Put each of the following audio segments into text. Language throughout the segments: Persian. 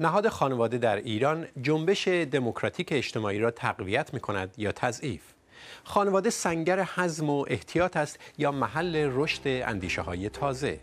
نهاد خانواده در ایران جنبش دموکراتیک اجتماعی را تقویت می کند یا تضعیف خانواده سنگر حزم و احتیاط است یا محل رشد اندیشه های تازه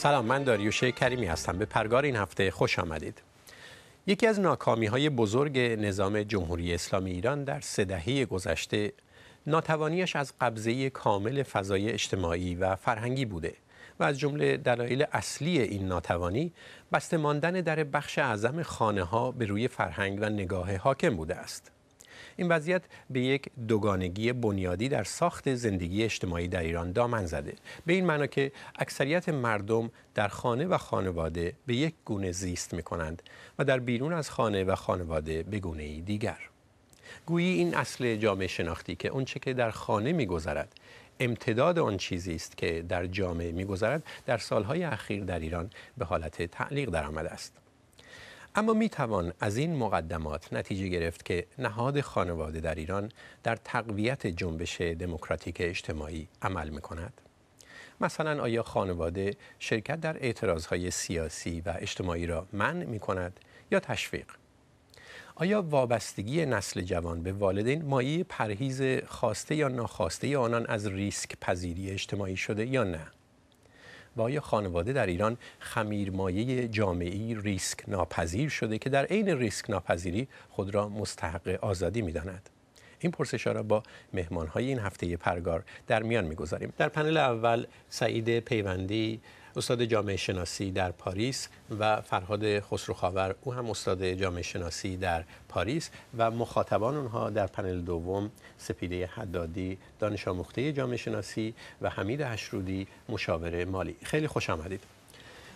سلام من داریوش کریمی هستم به پرگار این هفته خوش آمدید یکی از ناکامی های بزرگ نظام جمهوری اسلامی ایران در سه دهه گذشته ناتوانیش از قبضه کامل فضای اجتماعی و فرهنگی بوده و از جمله دلایل اصلی این ناتوانی بسته ماندن در بخش اعظم خانه ها به روی فرهنگ و نگاه حاکم بوده است این وضعیت به یک دوگانگی بنیادی در ساخت زندگی اجتماعی در ایران دامن زده به این معنا که اکثریت مردم در خانه و خانواده به یک گونه زیست می کنند و در بیرون از خانه و خانواده به گونه دیگر گویی این اصل جامعه شناختی که اونچه که در خانه میگذرد امتداد آن چیزی است که در جامعه میگذرد در سالهای اخیر در ایران به حالت تعلیق درآمده است اما می توان از این مقدمات نتیجه گرفت که نهاد خانواده در ایران در تقویت جنبش دموکراتیک اجتماعی عمل می کند. مثلا آیا خانواده شرکت در اعتراضهای سیاسی و اجتماعی را منع می کند یا تشویق؟ آیا وابستگی نسل جوان به والدین مایه پرهیز خواسته یا ناخواسته آنان از ریسک پذیری اجتماعی شده یا نه؟ و خانواده در ایران خمیرمایه جامعی ریسک ناپذیر شده که در عین ریسک ناپذیری خود را مستحق آزادی داند این پرسش را با مهمان های این هفته پرگار در میان میگذاریم در پنل اول سعید پیوندی استاد جامعه شناسی در پاریس و فرهاد خسروخاور او هم استاد جامعه شناسی در پاریس و مخاطبان اونها در پنل دوم سپیده حدادی دانش آموخته جامعه شناسی و حمید هشرودی مشاور مالی خیلی خوش آمدید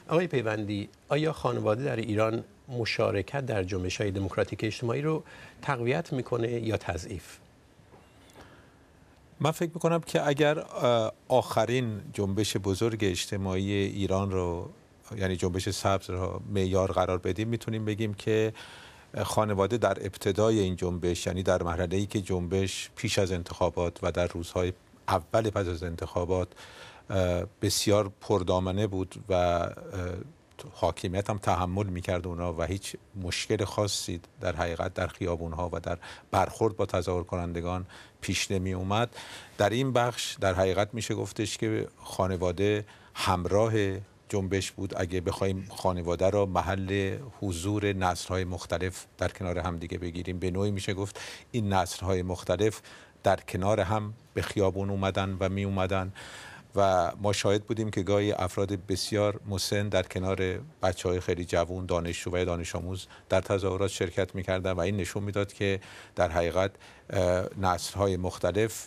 آقای پیوندی آیا خانواده در ایران مشارکت در جنبش های دموکراتیک اجتماعی رو تقویت میکنه یا تضعیف من فکر میکنم که اگر آخرین جنبش بزرگ اجتماعی ایران رو یعنی جنبش سبز رو معیار قرار بدیم میتونیم بگیم که خانواده در ابتدای این جنبش یعنی در مرحله ای که جنبش پیش از انتخابات و در روزهای اول پس از انتخابات بسیار پردامنه بود و حاکمیت هم تحمل میکرد اونا و هیچ مشکل خاصی در حقیقت در خیابونها و در برخورد با تظاهر کنندگان پیش نمی اومد در این بخش در حقیقت میشه گفتش که خانواده همراه جنبش بود اگه بخوایم خانواده را محل حضور نسلهای مختلف در کنار هم دیگه بگیریم به نوعی میشه گفت این نسلهای مختلف در کنار هم به خیابون اومدن و می اومدن و ما شاهد بودیم که گاهی افراد بسیار مسن در کنار بچه های خیلی جوون دانشجو و دانش آموز در تظاهرات شرکت میکردن و این نشون میداد که در حقیقت نسل های مختلف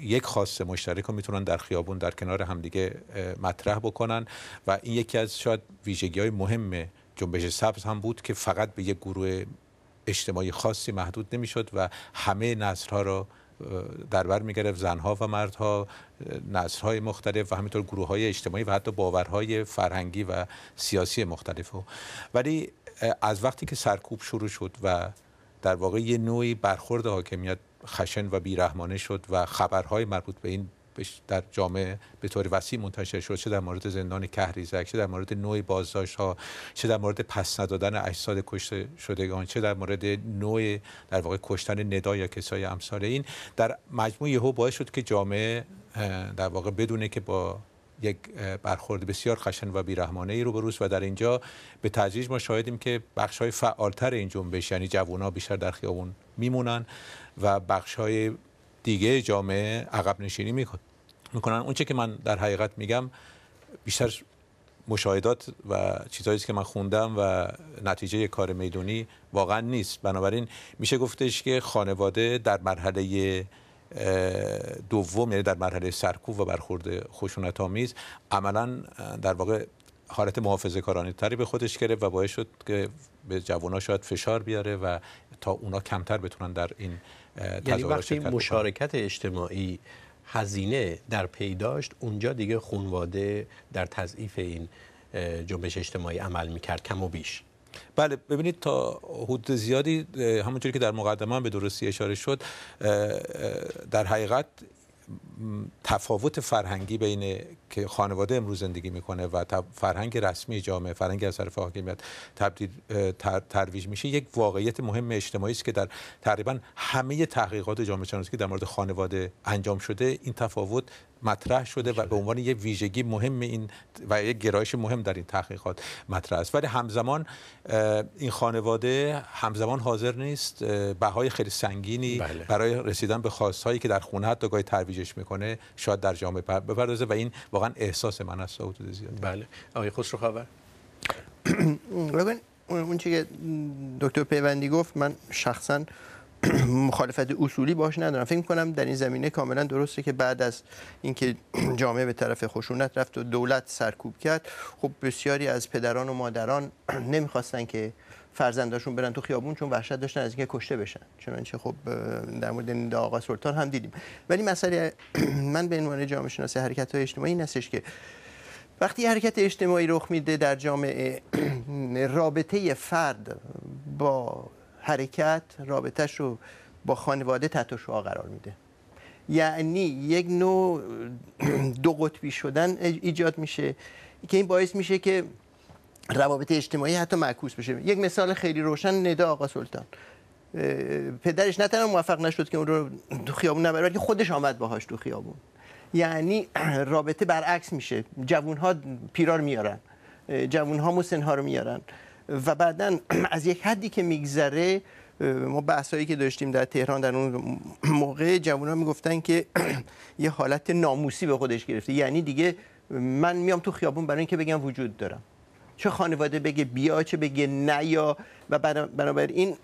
یک خاص مشترک رو میتونن در خیابون در کنار همدیگه مطرح بکنن و این یکی از شاید ویژگی های مهم جنبش سبز هم بود که فقط به یک گروه اجتماعی خاصی محدود نمیشد و همه نسل ها رو، در بر میگرفت زنها و مردها نسلهای مختلف و همینطور گروه های اجتماعی و حتی باورهای فرهنگی و سیاسی مختلف ولی از وقتی که سرکوب شروع شد و در واقع یه نوعی برخورد حاکمیت خشن و بیرحمانه شد و خبرهای مربوط به این در جامعه به طور وسیع منتشر شد چه در مورد زندان کهریزک چه در مورد نوع بازداشت ها چه در مورد پس ندادن اجساد کشته شدگان چه در مورد نوع در واقع کشتن ندا یا کسای امثال این در مجموع یهو باعث شد که جامعه در واقع بدونه که با یک برخورد بسیار خشن و بیرحمانه ای رو بروز و در اینجا به تجریج ما شاهدیم که بخش های فعالتر این جنبش یعنی ها بیشتر در خیابون میمونن و بخش های دیگه جامعه عقب نشینی میکنن اونچه که من در حقیقت میگم بیشتر مشاهدات و چیزهایی که من خوندم و نتیجه کار میدونی واقعا نیست بنابراین میشه گفتش که خانواده در مرحله دوم یعنی در مرحله سرکوب و برخورد خشونت آمیز عملا در واقع حالت محافظه کارانی تری به خودش گرفت و باعث شد که به جوان شاید فشار بیاره و تا اونا کمتر بتونن در این یعنی وقتی مشارکت اجتماعی هزینه در پیداشت داشت اونجا دیگه خونواده در تضعیف این جنبش اجتماعی عمل میکرد کم و بیش بله ببینید تا حدود زیادی همونطوری که در مقدمه هم به درستی اشاره شد در حقیقت تفاوت فرهنگی بین که خانواده امروز زندگی میکنه و فرهنگ رسمی جامعه فرهنگ از طرف حاکمیت تبدیل تر، ترویج میشه یک واقعیت مهم اجتماعی است که در تقریبا همه تحقیقات جامعه شناسی که در مورد خانواده انجام شده این تفاوت مطرح شده و به عنوان یه ویژگی مهم این و یک گرایش مهم در این تحقیقات مطرح است ولی همزمان این خانواده همزمان حاضر نیست بهای خیلی سنگینی بله. برای رسیدن به خواستهایی که در خونه حتی گاهی ترویجش میکنه شاید در جامعه بپردازه و این واقعا احساس من است حدود زیاد بله آقای خسرو خبر اون که دکتر پیوندی گفت من شخصا مخالفت اصولی باش ندارم فکر کنم در این زمینه کاملا درسته که بعد از اینکه جامعه به طرف خشونت رفت و دولت سرکوب کرد خب بسیاری از پدران و مادران نمیخواستن که فرزنداشون برن تو خیابون چون وحشت داشتن از اینکه کشته بشن چنانچه خب در مورد این آقا سلطان هم دیدیم ولی مسئله من به عنوان جامعه شناسی حرکت های اجتماعی این که وقتی حرکت اجتماعی رخ میده در جامعه رابطه فرد با حرکت رابطهش رو با خانواده تحت شعا قرار میده یعنی یک نوع دو قطبی شدن ایجاد میشه که این باعث میشه که روابط اجتماعی حتی معکوس بشه یک مثال خیلی روشن ندا آقا سلطان پدرش نه تنها موفق نشد که اون رو تو خیابون نبره بلکه خودش آمد باهاش تو خیابون یعنی رابطه برعکس میشه جوون ها پیرار میارن جوون ها مسن ها رو میارن و بعدا از یک حدی که میگذره ما بحثایی که داشتیم در تهران در اون موقع جوان ها میگفتن که یه حالت ناموسی به خودش گرفته یعنی دیگه من میام تو خیابون برای اینکه بگم وجود دارم چه خانواده بگه بیا چه بگه نه یا و بنابراین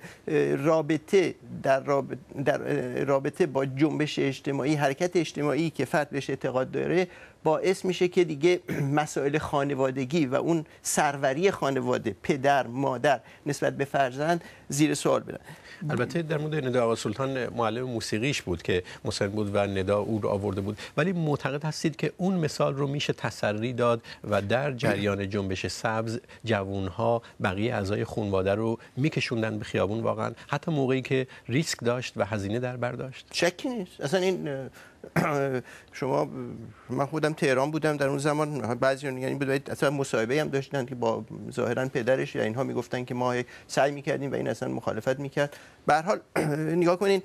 رابطه در رابطه, در رابطه با جنبش اجتماعی حرکت اجتماعی که فرد بهش اعتقاد داره باعث میشه که دیگه مسائل خانوادگی و اون سروری خانواده پدر مادر نسبت به فرزند زیر سوال برن البته در مورد ندا سلطان معلم موسیقیش بود که مسن بود و ندا او رو آورده بود ولی معتقد هستید که اون مثال رو میشه تسری داد و در جریان جنبش سبز جوانها بقیه اعضای خانواده رو میکشوندن به خیابون واقعا حتی موقعی که ریسک داشت و هزینه در بر داشت نیست اصلا این شما من خودم تهران بودم در اون زمان بعضی یعنی بود اصلا مصاحبه هم داشتن که با ظاهرا پدرش یا اینها میگفتن که ما سعی میکردیم و این اصلا مخالفت میکرد به حال نگاه کنین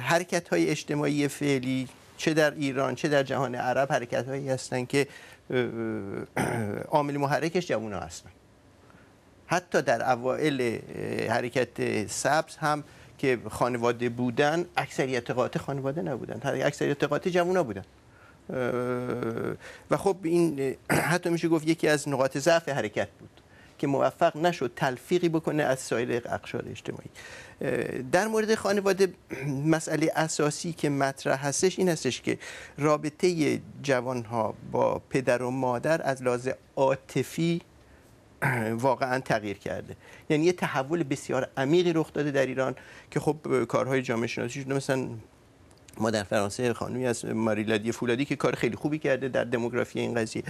حرکت های اجتماعی فعلی چه در ایران چه در جهان عرب حرکت هایی هستن که عامل محرکش ها هستن حتی در اوائل حرکت سبز هم که خانواده بودن اکثریت قاطع خانواده نبودن اکثریت قاطع جوونا بودن و خب این حتی میشه گفت یکی از نقاط ضعف حرکت بود که موفق نشد تلفیقی بکنه از سایر اقشار اجتماعی در مورد خانواده مسئله اساسی که مطرح هستش این هستش که رابطه جوان ها با پدر و مادر از لحاظ عاطفی واقعا تغییر کرده یعنی یه تحول بسیار عمیقی رخ داده در ایران که خب کارهای جامعه شناسی شده مثلا ما در فرانسه خانمی از ماریلادی فولادی که کار خیلی خوبی کرده در دموگرافی این قضیه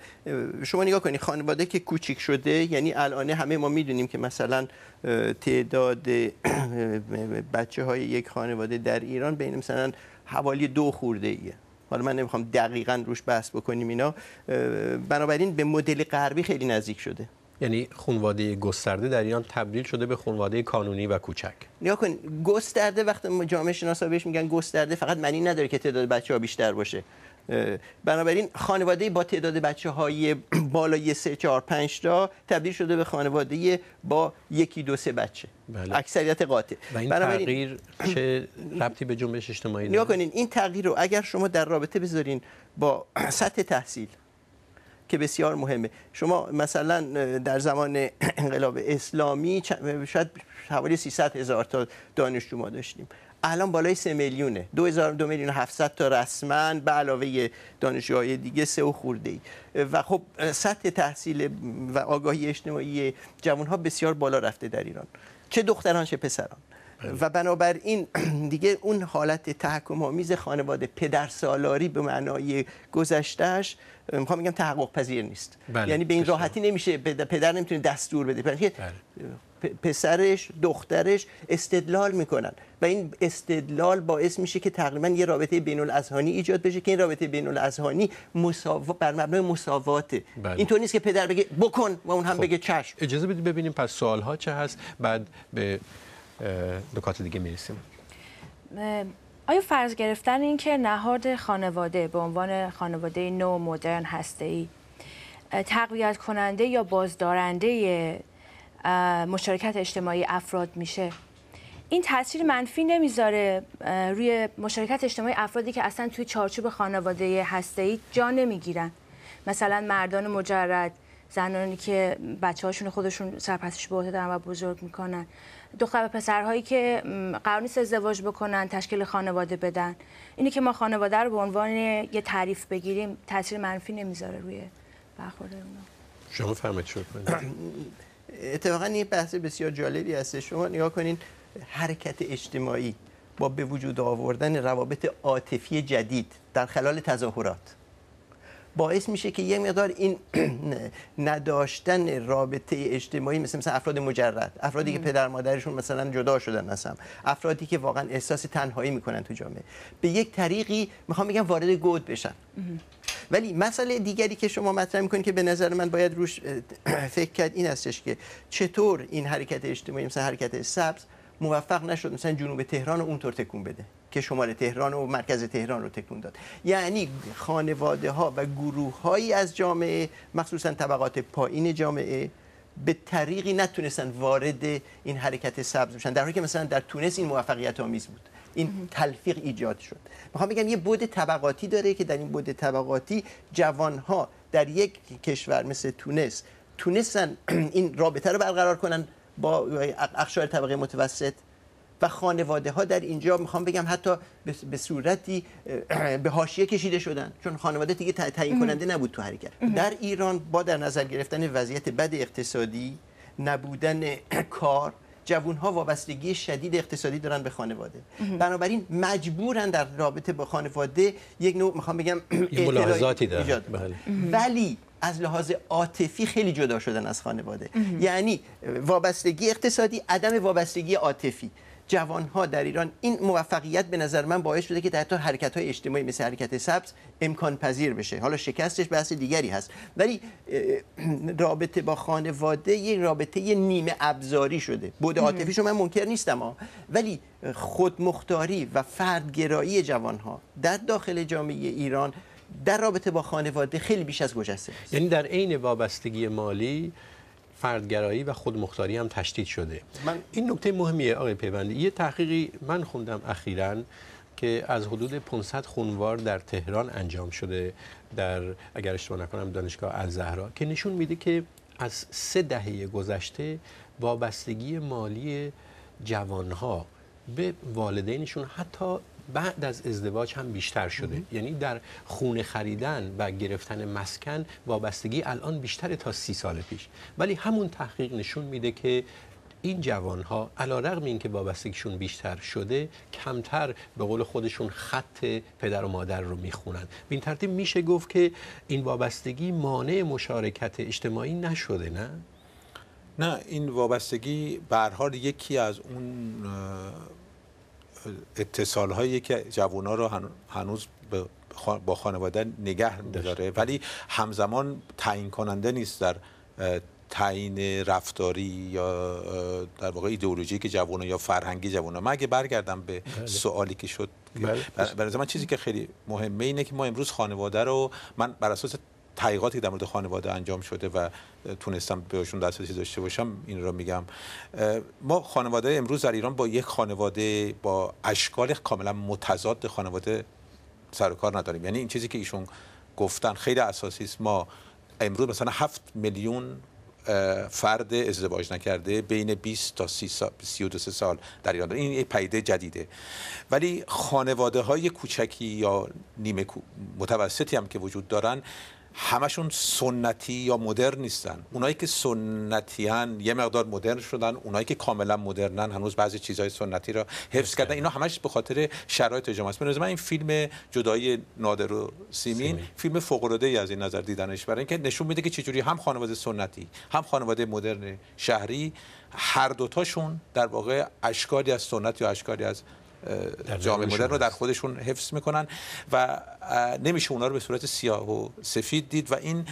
شما نگاه کنید خانواده که کوچیک شده یعنی الان همه ما میدونیم که مثلا تعداد بچه های یک خانواده در ایران بین مثلا حوالی دو خورده ایه حالا من نمیخوام دقیقا روش بحث بکنیم اینا بنابراین به مدل غربی خیلی نزدیک شده یعنی خونواده گسترده در ایران تبدیل شده به خونواده کانونی و کوچک نیا کن گسترده وقتی جامعه شناسا بهش میگن گسترده فقط معنی نداره که تعداد بچه ها بیشتر باشه بنابراین خانواده با تعداد بچه های بالای 3 4 5 تا تبدیل شده به خانواده با یکی دو سه بچه بله. اکثریت قاطع و این بنابراین... تغییر چه ربطی به جنبش اجتماعی داره نیا کنین این تغییر رو اگر شما در رابطه بذارین با سطح تحصیل که بسیار مهمه شما مثلا در زمان انقلاب اسلامی شاید حوالی 300 هزار تا دانشجو ما داشتیم الان بالای سه میلیونه 2000 دو میلیون 700 تا رسما به علاوه دانشجوهای دیگه سه و خورده ای و خب سطح تحصیل و آگاهی اجتماعی ها بسیار بالا رفته در ایران چه دختران چه پسران و بنابراین دیگه اون حالت تحکم آمیز خانواده پدر سالاری به معنای گذشتهش میخوام میگم تحقق پذیر نیست بله. یعنی به این راحتی نمیشه پدر نمیتونه دستور بده پسرش دخترش استدلال میکنن و این استدلال باعث میشه که تقریبا یه رابطه بین الاذهانی ایجاد بشه که این رابطه بین الاذهانی بر مبنای مساواته بله. اینطور نیست که پدر بگه بکن و اون هم خب. بگه چشم اجازه بدید ببینیم پس سوال ها چه هست بعد به نکات دیگه میرسیم آیا فرض گرفتن این که نهاد خانواده به عنوان خانواده نو مدرن هسته ای تقویت کننده یا بازدارنده مشارکت اجتماعی افراد میشه این تاثیر منفی نمیذاره روی مشارکت اجتماعی افرادی که اصلا توی چارچوب خانواده ای جا نمیگیرن مثلا مردان مجرد زنانی که بچه هاشون خودشون سرپسش به دارن و بزرگ میکنن دختر و پسرهایی که قرار نیست ازدواج بکنن تشکیل خانواده بدن اینی که ما خانواده رو به عنوان یه تعریف بگیریم تاثیر منفی نمیذاره روی برخورد اونا شما فهمید اتفاقا یه بحث بسیار جالبی هست شما نگاه کنین حرکت اجتماعی با به وجود آوردن روابط عاطفی جدید در خلال تظاهرات باعث میشه که یه مقدار این نداشتن رابطه اجتماعی مثل مثلا افراد مجرد افرادی که پدر مادرشون مثلا جدا شدن مثلا افرادی که واقعا احساس تنهایی میکنن تو جامعه به یک طریقی میخوام بگم وارد گود بشن ولی مسئله دیگری که شما مطرح میکنید که به نظر من باید روش فکر کرد این هستش که چطور این حرکت اجتماعی مثلا حرکت سبز موفق نشد مثلا جنوب تهران رو اونطور تکون بده که شمال تهران و مرکز تهران رو تکون داد یعنی خانواده ها و گروه هایی از جامعه مخصوصا طبقات پایین جامعه به طریقی نتونستن وارد این حرکت سبز بشن در حالی که مثلا در تونس این موفقیت آمیز بود این تلفیق ایجاد شد میخوام بگم یه بود طبقاتی داره که در این بود طبقاتی جوانها در یک کشور مثل تونس تونستن این رابطه رو برقرار کنن با اقشار طبقه متوسط و خانواده ها در اینجا میخوام بگم حتی به صورتی به حاشیه کشیده شدن چون خانواده دیگه تعیین کننده نبود تو حرکت در ایران با در نظر گرفتن وضعیت بد اقتصادی نبودن کار جوون ها وابستگی شدید اقتصادی دارن به خانواده بنابراین مجبورن در رابطه با خانواده یک نوع میخوام بگم ملاحظاتی ایجاد بله. ولی از لحاظ عاطفی خیلی جدا شدن از خانواده یعنی وابستگی اقتصادی عدم وابستگی عاطفی جوانها در ایران این موفقیت به نظر من باعث شده که در حتی حرکت های اجتماعی مثل حرکت سبز امکان پذیر بشه حالا شکستش بحث دیگری هست ولی رابطه با خانواده یه رابطه نیمه ابزاری شده بود عاطفیشو من منکر نیستم ها. ولی خودمختاری و فردگرایی جوانها در داخل جامعه ایران در رابطه با خانواده خیلی بیش از گجسته یعنی در عین وابستگی مالی فردگرایی و خودمختاری هم تشدید شده من این نکته مهمیه آقای پیوندی یه تحقیقی من خوندم اخیرا که از حدود 500 خونوار در تهران انجام شده در اگر اشتباه نکنم دانشگاه الزهرا که نشون میده که از سه دهه گذشته وابستگی مالی جوانها به والدینشون حتی بعد از ازدواج هم بیشتر شده یعنی در خونه خریدن و گرفتن مسکن وابستگی الان بیشتر تا سی سال پیش ولی همون تحقیق نشون میده که این جوان ها علا رقم این که وابستگیشون بیشتر شده کمتر به قول خودشون خط پدر و مادر رو میخونن به این ترتیب میشه گفت که این وابستگی مانع مشارکت اجتماعی نشده نه؟ نه این وابستگی برحال یکی از اون اتصال هایی که جوان ها رو هنوز با خانواده نگه داره ولی همزمان تعیین کننده نیست در تعیین رفتاری یا در واقع ایدئولوژی که جوان یا فرهنگی جوانه من اگه برگردم به بله. سوالی که شد بله. برای من چیزی که خیلی مهمه اینه که ما امروز خانواده رو من بر اساس تحقیقاتی در مورد خانواده انجام شده و تونستم بهشون دسترسی داشته باشم این رو میگم ما خانواده امروز در ایران با یک خانواده با اشکال کاملا متضاد خانواده سر و کار نداریم یعنی این چیزی که ایشون گفتن خیلی اساسی است ما امروز مثلا هفت میلیون فرد ازدواج نکرده بین 20 تا 30 سال 32 سال در ایران این یک پدیده جدیده ولی خانواده های کوچکی یا نیمه متوسطی هم که وجود دارن همشون سنتی یا مدرن نیستن اونایی که سنتیان یه مقدار مدرن شدن اونایی که کاملا مدرنن هنوز بعضی چیزهای سنتی را حفظ بله. کردن اینا همش به خاطر شرایط جامعه است بنظرم این فیلم جدایی نادر و سیمین فیلم فوق العاده ای از این نظر دیدنش برای اینکه نشون میده که چجوری هم خانواده سنتی هم خانواده مدرن شهری هر دوتاشون در واقع اشکالی از سنت یا اشکاری از جامعه مدرن رو در خودشون حفظ میکنن و نمیشه اونا رو به صورت سیاه و سفید دید و این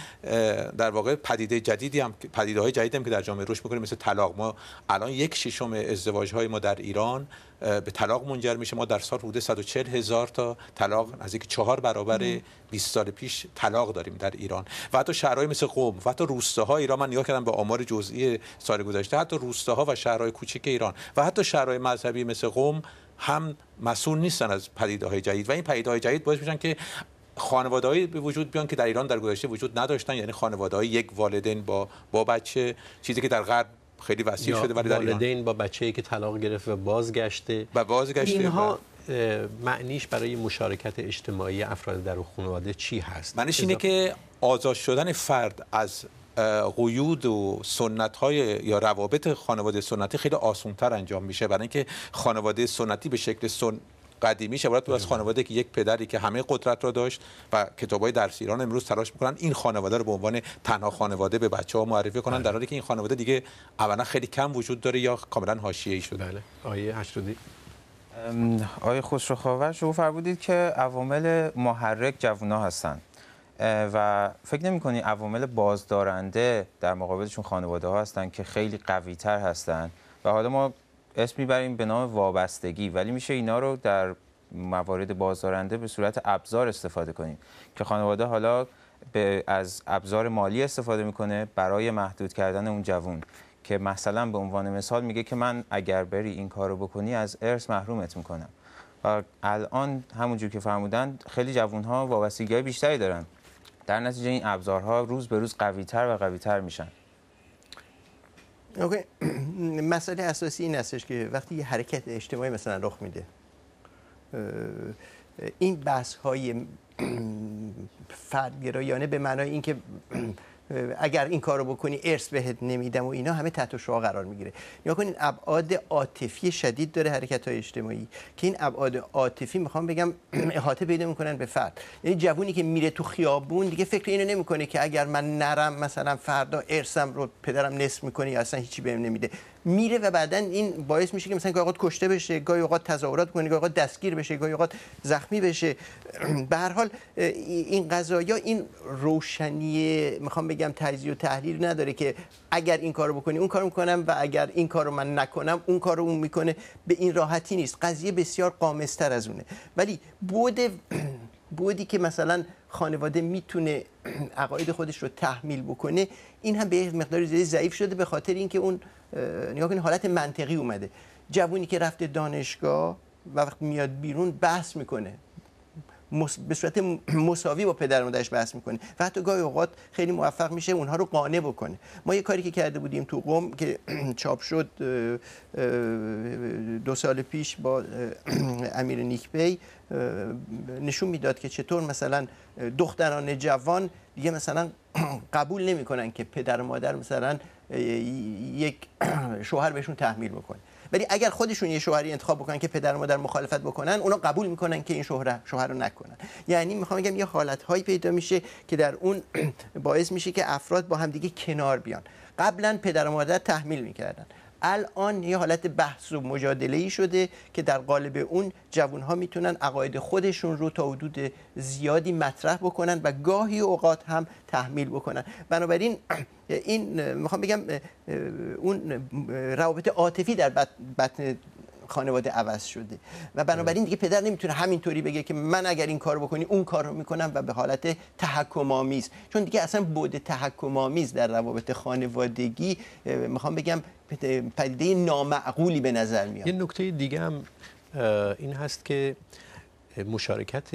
در واقع پدیده جدیدی هم پدیده های جدیدی هم که در جامعه رشد میکنیم مثل طلاق ما الان یک ششم ازدواج های ما در ایران به طلاق منجر میشه ما در سال حدود 140 هزار تا طلاق یک چهار برابر 20 سال پیش طلاق داریم در ایران و حتی شهرهای مثل قم و حتی روستاها ایران من نگاه کردم به آمار جزئی سال گذشته حتی روستاها و شهرهای کوچیک ایران و حتی شهرهای مذهبی مثل قم هم مسئول نیستن از پدیده های جدید و این پدیده های جدید باعث میشن که خانوادهایی به وجود بیان که در ایران در گذشته وجود نداشتن یعنی خانواده یک والدین با با بچه چیزی که در غرب خیلی وسیع شده ولی در ایران والدین با بچه‌ای که طلاق گرفت و بازگشته و بازگشته اینها معنیش برای مشارکت اجتماعی افراد در خانواده چی هست معنیش اینه که آزاد شدن فرد از قیود و سنت های یا روابط خانواده سنتی خیلی تر انجام میشه برای اینکه خانواده سنتی به شکل سن قدیمی عبارت بود از بله. خانواده که یک پدری که همه قدرت را داشت و کتابای درس ایران امروز تلاش میکنن این خانواده رو به عنوان تنها خانواده به بچه ها معرفی کنن در بله. حالی که این خانواده دیگه اولا خیلی کم وجود داره یا کاملا حاشیه‌ای شده بله آیه هشتودی آیه خسرو خاور فرمودید که عوامل محرک جوونا هستند و فکر نمی کنی عوامل بازدارنده در مقابلشون خانواده ها هستن که خیلی قوی تر هستن و حالا ما اسم میبریم به نام وابستگی ولی میشه اینا رو در موارد بازدارنده به صورت ابزار استفاده کنیم که خانواده حالا به از ابزار مالی استفاده میکنه برای محدود کردن اون جوون که مثلا به عنوان مثال میگه که من اگر بری این کارو بکنی از ارث محرومت میکنم و الان همونجور که فرمودن خیلی جوون ها وابستگی بیشتری دارن در نتیجه این ابزارها روز به روز تر و تر میشن اوکی. مسئله اساسی این استش که وقتی یه حرکت اجتماعی مثلا رخ میده این بحث های فردگرایانه به معنای اینکه اگر این کارو بکنی ارث بهت نمیدم و اینا همه تحت شعا قرار میگیره یا کنین ابعاد عاطفی شدید داره حرکت های اجتماعی که این ابعاد عاطفی میخوام بگم احاطه پیدا میکنن به فرد یعنی جوونی که میره تو خیابون دیگه فکر اینو نمیکنه که اگر من نرم مثلا فردا ارثم رو پدرم نصف میکنه یا اصلا هیچی بهم نمیده میره و بعدا این باعث میشه که مثلا گاهی اوقات کشته بشه گاهی اوقات تظاهرات کنه گاهی اوقات دستگیر بشه گاهی اوقات زخمی بشه به هر حال این قضایا این روشنی میخوام بگم تجزیه و تحلیل نداره که اگر این کارو بکنی اون کارو میکنم و اگر این کارو من نکنم اون کارو اون میکنه به این راحتی نیست قضیه بسیار قامستر از اونه ولی بود بودی که مثلا خانواده میتونه عقاید خودش رو تحمیل بکنه این هم به مقدار زیادی ضعیف شده به خاطر اینکه اون نگاه کنید حالت منطقی اومده جوونی که رفته دانشگاه و وقتی میاد بیرون بحث میکنه به صورت مساوی با پدر مادرش بحث میکنه و حتی گاهی اوقات خیلی موفق میشه اونها رو قانع بکنه ما یه کاری که کرده بودیم تو قوم که چاپ شد دو سال پیش با امیر نیکبی نشون میداد که چطور مثلا دختران جوان دیگه مثلا قبول نمیکنن که پدر و مادر مثلا یک شوهر بهشون تحمیل بکنه ولی اگر خودشون یه شوهری انتخاب بکنن که پدر و مادر مخالفت بکنن اونا قبول میکنن که این شوهر شوهر رو نکنن یعنی میخوام بگم یه هایی پیدا میشه که در اون باعث میشه که افراد با همدیگه کنار بیان قبلا پدر و مادر تحمیل میکردن الان یه حالت بحث و مجادله ای شده که در قالب اون جوون ها میتونن عقاید خودشون رو تا حدود زیادی مطرح بکنن و گاهی اوقات هم تحمیل بکنن بنابراین این میخوام بگم اون روابط عاطفی در بطن خانواده عوض شده و بنابراین دیگه پدر نمیتونه همینطوری بگه که من اگر این کار بکنی اون کار رو میکنم و به حالت تحکم آمیز چون دیگه اصلا بود تحکم آمیز در روابط خانوادگی میخوام بگم پدیده نامعقولی به نظر میاد یه نکته دیگه هم این هست که مشارکت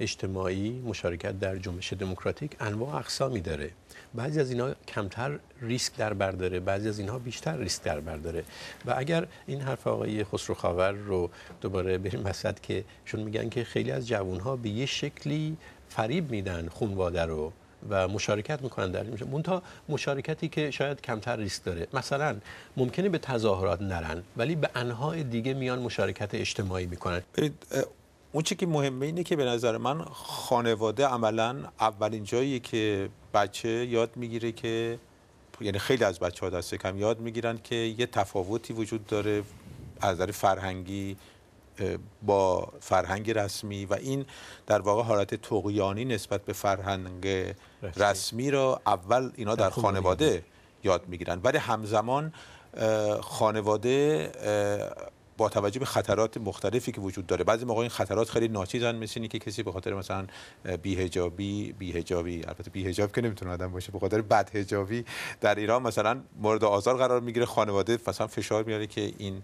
اجتماعی مشارکت در جنبش دموکراتیک انواع اقسامی داره بعضی از اینها کمتر ریسک در بر داره بعضی از اینها بیشتر ریسک در بر داره و اگر این حرف آقای خسرو رو دوباره بریم وسط که شون میگن که خیلی از جوانها به یه شکلی فریب میدن خونواده رو و مشارکت میکنن در این مونتا مشارکتی که شاید کمتر ریسک داره مثلا ممکنه به تظاهرات نرن ولی به انهای دیگه میان مشارکت اجتماعی میکنن اون چی که مهمه اینه که به نظر من خانواده عملا اولین جاییه که بچه یاد میگیره که یعنی خیلی از بچه ها دسته کم یاد میگیرن که یه تفاوتی وجود داره از نظر فرهنگی با فرهنگ رسمی و این در واقع حالت تقیانی نسبت به فرهنگ رسمی, را اول اینا در خانواده یاد میگیرن ولی همزمان خانواده با توجه به خطرات مختلفی که وجود داره بعضی موقع این خطرات خیلی ناچیزن مثل اینکه کسی به خاطر مثلا بیهجابی بیهجابی البته بیهجاب که نمیتونه آدم باشه به خاطر بدهجابی در ایران مثلا مورد آزار قرار میگیره خانواده مثلا فشار میاره که این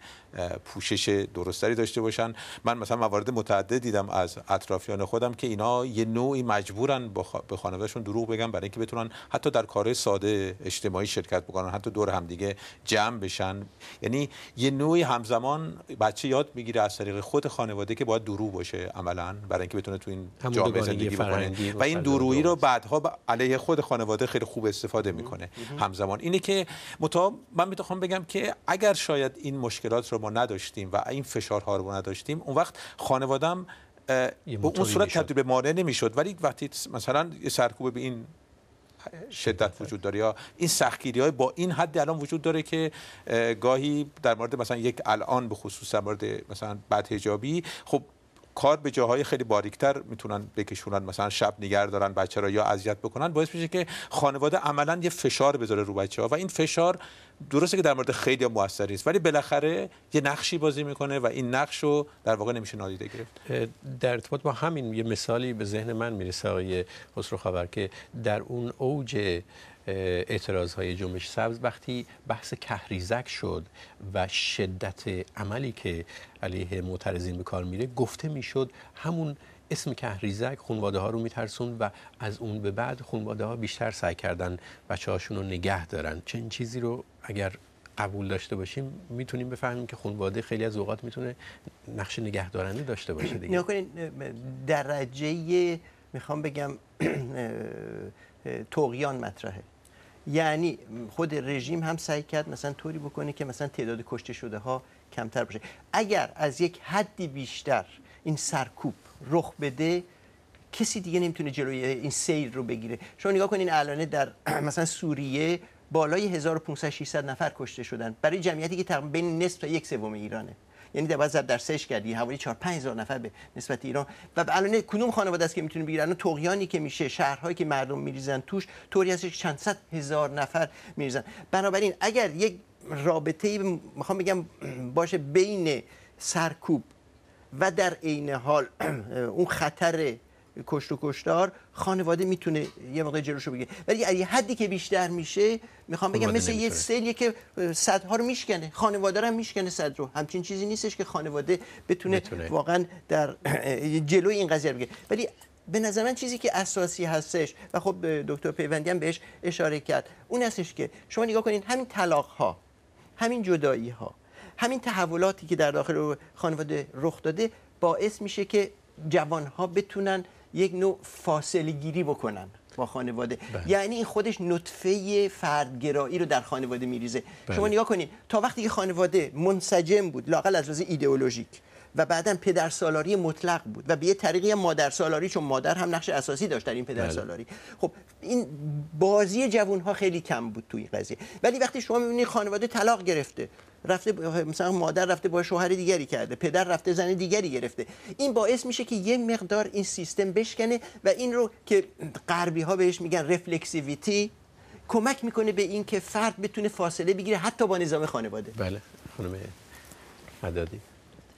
پوشش درستری داشته باشن من مثلا موارد متعدد دیدم از اطرافیان خودم که اینا یه نوعی مجبورن به خانوادهشون دروغ بگن برای اینکه بتونن حتی در کارهای ساده اجتماعی شرکت بکنن حتی دور همدیگه جمع بشن یعنی یه نوعی همزمان بچه یاد میگیره از طریق خود خانواده که باید درو باشه عملا برای اینکه بتونه تو این جامعه زندگی بکنه و این درویی رو بعدها علیه خود خانواده خیلی خوب استفاده میکنه همزمان اینه که متا من میتونم بگم که اگر شاید این مشکلات رو ما نداشتیم و این فشارها رو نداشتیم اون وقت خانوادم به اون صورت تبدیل به مانع نمیشد ولی وقتی مثلا سرکوب به این شدت وجود داره یا این سختگیری های با این حد الان وجود داره که گاهی در مورد مثلا یک الان به خصوص در مورد مثلا بدهجابی خب کار به جاهای خیلی باریکتر میتونن بکشونن مثلا شب نگر دارن بچه را یا اذیت بکنن باعث میشه که خانواده عملا یه فشار بذاره رو بچه ها و این فشار درسته که در مورد خیلی موثر نیست ولی بالاخره یه نقشی بازی میکنه و این نقش رو در واقع نمیشه نادیده گرفت در ارتباط با همین یه مثالی به ذهن من میرسه آقای خسرو خبر که در اون اوج اعتراض های جنبش سبز وقتی بحث کهریزک شد و شدت عملی که علیه معترضین به کار میره گفته میشد همون اسم کهریزک خونواده ها رو میترسون و از اون به بعد خونواده ها بیشتر سعی کردن بچه هاشون رو نگه دارن چنین چیزی رو اگر قبول داشته باشیم میتونیم بفهمیم که خونواده خیلی از اوقات میتونه نقش نگهدارنده داشته باشه دیگه درجه میخوام بگم توقیان مطرحه یعنی خود رژیم هم سعی کرد مثلا طوری بکنه که مثلا تعداد کشته شده ها کمتر باشه اگر از یک حدی بیشتر این سرکوب رخ بده کسی دیگه نمیتونه جلوی این سیل رو بگیره شما نگاه کنین الانه در مثلا سوریه بالای 1500 نفر کشته شدن برای جمعیتی که تقریبا بین نصف تا یک سوم ایرانه یعنی در در سش کردی حوالی 4 هزار نفر به نسبت ایران و الان کدوم خانواده است که میتونه بگیره الان تقیانی که میشه شهرهایی که مردم میریزن توش طوری هستش که چند صد هزار نفر میریزن بنابراین اگر یک رابطه میخوام بگم باشه بین سرکوب و در عین حال اون خطر کشت و کشتار خانواده میتونه یه موقع جلوشو بگیره ولی یه حدی که بیشتر میشه میخوام بگم مثل نمیتونه. یه سلیه که صدها رو میشکنه خانواده رو میشکنه صد رو همچین چیزی نیستش که خانواده بتونه میتونه. واقعا در جلوی این قضیه بگیره ولی به نظر من چیزی که اساسی هستش و خب دکتر پیوندی هم بهش اشاره کرد اون هستش که شما نگاه کنین همین طلاق ها همین جدایی ها همین تحولاتی که در داخل خانواده رخ داده باعث میشه که جوان ها بتونن یک نوع فاصله گیری بکنن با خانواده بله. یعنی این خودش نطفه فردگرایی رو در خانواده میریزه شما بله. نگاه کنید تا وقتی که خانواده منسجم بود لاقل از روز ایدئولوژیک و بعدا پدر سالاری مطلق بود و به یه طریقی مادر سالاری چون مادر هم نقش اساسی داشت در این بله. پدر سالاری خب این بازی جوون ها خیلی کم بود توی این قضیه ولی وقتی شما میبینید خانواده طلاق گرفته رفته مثلا مادر رفته با شوهر دیگری کرده پدر رفته زن دیگری گرفته این باعث میشه که یه مقدار این سیستم بشکنه و این رو که غربی ها بهش میگن رفلکسیویتی کمک میکنه به این که فرد بتونه فاصله بگیره حتی با نظام خانواده بله خانم عدادی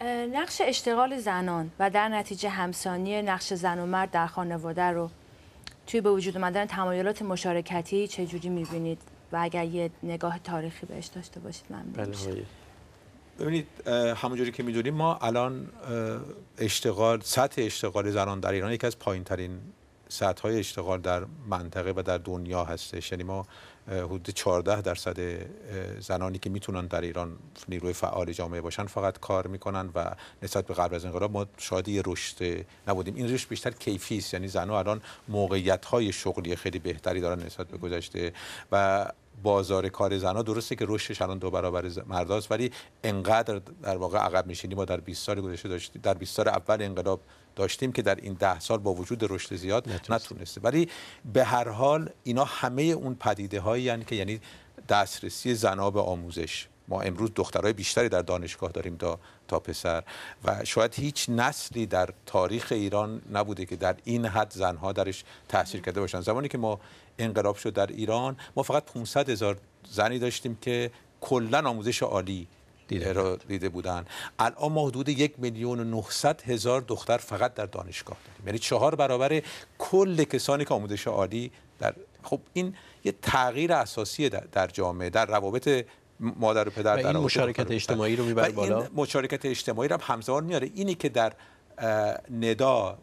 نقش اشتغال زنان و در نتیجه همسانی نقش زن و مرد در خانواده رو توی به وجود آمدن تمایلات مشارکتی چجوری میبینید و اگر یه نگاه تاریخی بهش داشته باشید من بله، ببینید همونجوری که میدونیم ما الان اشتغال سطح اشتغال زنان در ایران یکی از پایین ترین سطح های اشتغال در منطقه و در دنیا هستش یعنی ما حدود 14 درصد زنانی که میتونن در ایران نیروی فعال جامعه باشن فقط کار میکنن و نسبت به قبل از انقلاب ما شادی رشد نبودیم این رشد بیشتر کیفی است یعنی زنها الان موقعیت های شغلی خیلی بهتری دارن نسبت به گذشته و بازار کار زنا درسته که رشدش الان دو برابر مرداست ولی انقدر در واقع عقب نشینی ما در 20 سال گذشته داشتیم در 20 سال اول انقلاب داشتیم که در این ده سال با وجود رشد زیاد نتونسته ولی به هر حال اینا همه اون پدیده هایی یعنی که یعنی دسترسی زنا به آموزش ما امروز دخترای بیشتری در دانشگاه داریم تا تا پسر و شاید هیچ نسلی در تاریخ ایران نبوده که در این حد زنها درش تاثیر کرده باشن زمانی که ما انقلاب شد در ایران ما فقط 500 هزار زنی داشتیم که کلا آموزش عالی دیده, دیده بودن الان ما حدود یک میلیون و هزار دختر فقط در دانشگاه داریم یعنی چهار برابر کل کسانی که آموزش عالی در خب این یه تغییر اساسی در, جامعه در روابط مادر و پدر و این مشارکت اجتماعی رو میبره بالا مشارکت اجتماعی رو هم همزمان میاره اینی که در ندا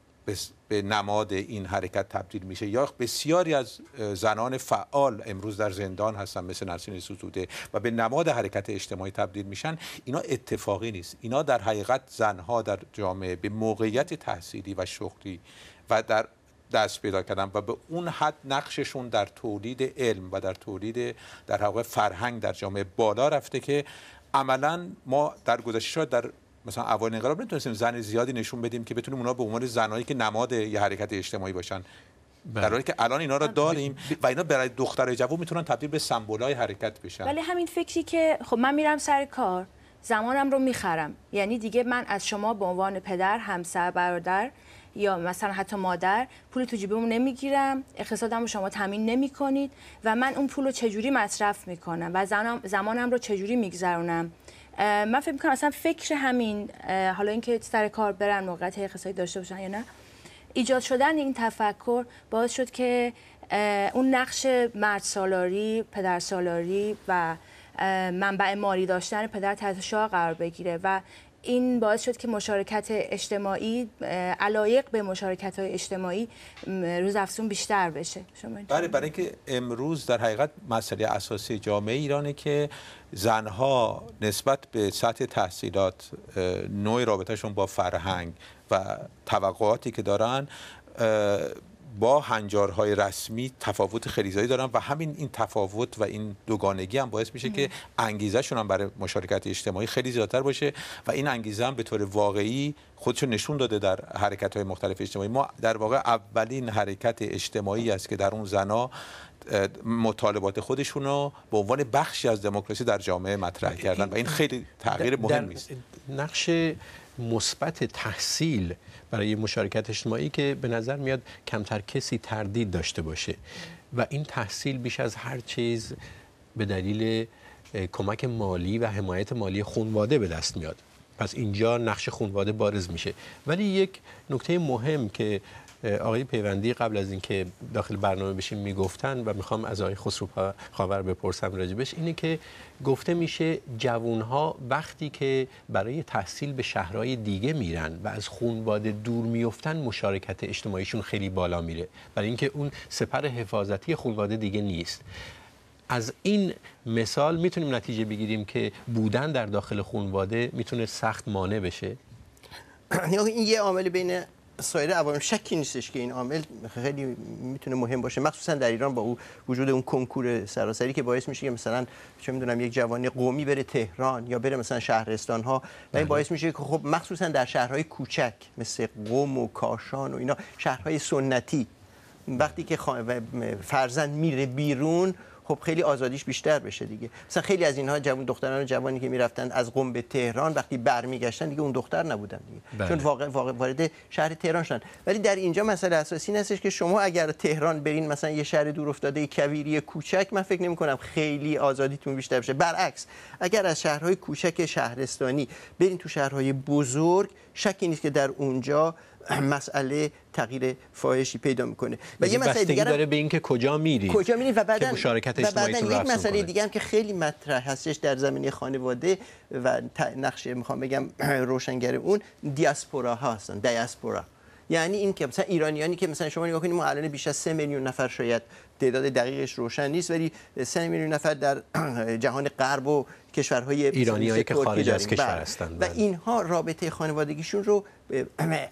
به نماد این حرکت تبدیل میشه یا بسیاری از زنان فعال امروز در زندان هستن مثل نرسین ستوده و به نماد حرکت اجتماعی تبدیل میشن اینا اتفاقی نیست اینا در حقیقت زنها در جامعه به موقعیت تحصیلی و شغلی و در دست پیدا کردن و به اون حد نقششون در تولید علم و در تولید در حقیقت فرهنگ در جامعه بالا رفته که عملا ما در گذشته در مثلا اول انقلاب نتونستیم زن زیادی نشون بدیم که بتونیم اونا به عنوان زنایی که نماد یه حرکت اجتماعی باشن در بله. حالی که الان اینا رو داریم و اینا برای دختر جوون میتونن تبدیل به سمبولای حرکت بشن ولی همین فکری که خب من میرم سر کار زمانم رو میخرم یعنی دیگه من از شما به عنوان پدر همسر برادر یا مثلا حتی مادر پول تو جیبمون نمیگیرم اقتصادم رو شما تامین نمیکنید و من اون پول رو چجوری مصرف میکنم و زمانم رو چجوری میگذرونم من فکر میکنم اصلا فکر همین حالا اینکه سر کار برن موقعیت اقتصادی داشته باشن یا نه ایجاد شدن این تفکر باعث شد که اون نقش مرد سالاری، پدر سالاری و منبع مالی داشتن پدر تحت قرار بگیره و این باعث شد که مشارکت اجتماعی علایق به مشارکت های اجتماعی روز افزون بیشتر بشه شما بله برای اینکه امروز در حقیقت مسئله اساسی جامعه ایرانه که زنها نسبت به سطح تحصیلات نوع رابطهشون با فرهنگ و توقعاتی که دارن با هنجارهای رسمی تفاوت خیلی زیادی دارن و همین این تفاوت و این دوگانگی هم باعث میشه که انگیزهشون هم برای مشارکت اجتماعی خیلی زیادتر باشه و این انگیزه هم به طور واقعی خودشون نشون داده در حرکت های مختلف اجتماعی ما در واقع اولین حرکت اجتماعی است که در اون زنا مطالبات خودشون رو به عنوان بخشی از دموکراسی در جامعه مطرح کردن و این خیلی تغییر مهمی است نقش مثبت تحصیل برای مشارکت اجتماعی که به نظر میاد کمتر کسی تردید داشته باشه و این تحصیل بیش از هر چیز به دلیل کمک مالی و حمایت مالی خونواده به دست میاد پس اینجا نقش خونواده بارز میشه ولی یک نکته مهم که آقای پیوندی قبل از اینکه داخل برنامه بشیم میگفتن و میخوام از آقای خسرو خاور بپرسم راجبش اینه که گفته میشه جوانها وقتی که برای تحصیل به شهرهای دیگه میرن و از خونواده دور میفتن مشارکت اجتماعیشون خیلی بالا میره برای اینکه اون سپر حفاظتی خونواده دیگه نیست از این مثال میتونیم نتیجه بگیریم که بودن در داخل خونواده میتونه سخت مانع بشه یعنی این یه عامل بین سایر عوامل شکی نیستش که این عامل خیلی میتونه مهم باشه مخصوصا در ایران با او وجود اون کنکور سراسری که باعث میشه که مثلا چه میدونم یک جوان قومی بره تهران یا بره مثلا شهرستان ها و این بله. باعث میشه که خب مخصوصا در شهرهای کوچک مثل قم و کاشان و اینا شهرهای سنتی وقتی که فرزند میره بیرون خب خیلی آزادیش بیشتر بشه دیگه مثلا خیلی از اینها جوان دختران و جوانی که میرفتن از قم به تهران وقتی برمیگشتن دیگه اون دختر نبودن دیگه چون بله. واقع وارد شهر تهران شدن ولی در اینجا مسئله اساسی این که شما اگر تهران برین مثلا یه شهر دور افتاده کویری کوچک من فکر نمی کنم خیلی آزادیتون بیشتر بشه برعکس اگر از شهرهای کوچک شهرستانی برین تو شهرهای بزرگ شکی نیست که در اونجا مسئله تغییر فاحشی پیدا میکنه و یعنی یه مسئله دیگه داره به اینکه کجا میرید کجا میرید و بعدن مشارکت و بعدن یک مسئله دیگه هم که خیلی مطرح هستش در زمینه خانواده و نقش میخوام بگم روشنگر اون دیاسپورا ها هستن دیاسپورا یعنی این که مثلا ایرانیانی که مثلا شما نگاه کنید ما الان بیش از 3 میلیون نفر شاید تعداد دقیقش روشن نیست ولی 3 میلیون نفر در جهان غرب و کشورهای ایرانی که خارج از کشور بله. هستند و بله. اینها رابطه خانوادگیشون رو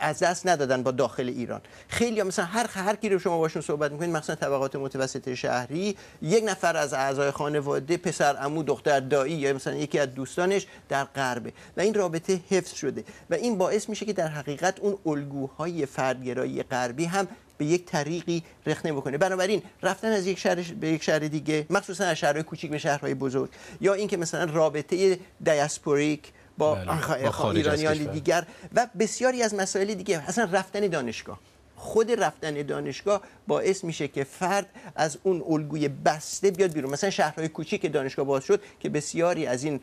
از دست ندادن با داخل ایران خیلی مثلا هر هر کی رو شما باشون صحبت میکنید مثلا طبقات متوسط شهری یک نفر از اعضای خانواده پسر عمو دختر دایی یا مثلا یکی از دوستانش در غربه و این رابطه حفظ شده و این باعث میشه که در حقیقت اون الگوهای فردگرایی غربی هم به یک طریقی رخ بکنه بنابراین رفتن از یک شهر به یک شهر دیگه مخصوصا از شهرهای کوچیک به شهرهای بزرگ یا اینکه مثلا رابطه دیاسپوریک با, بله. ایرانیان دیگر و بسیاری از مسائل دیگه اصلا رفتن دانشگاه خود رفتن دانشگاه باعث میشه که فرد از اون الگوی بسته بیاد بیرون مثلا شهرهای کوچیک که دانشگاه باز شد که بسیاری از این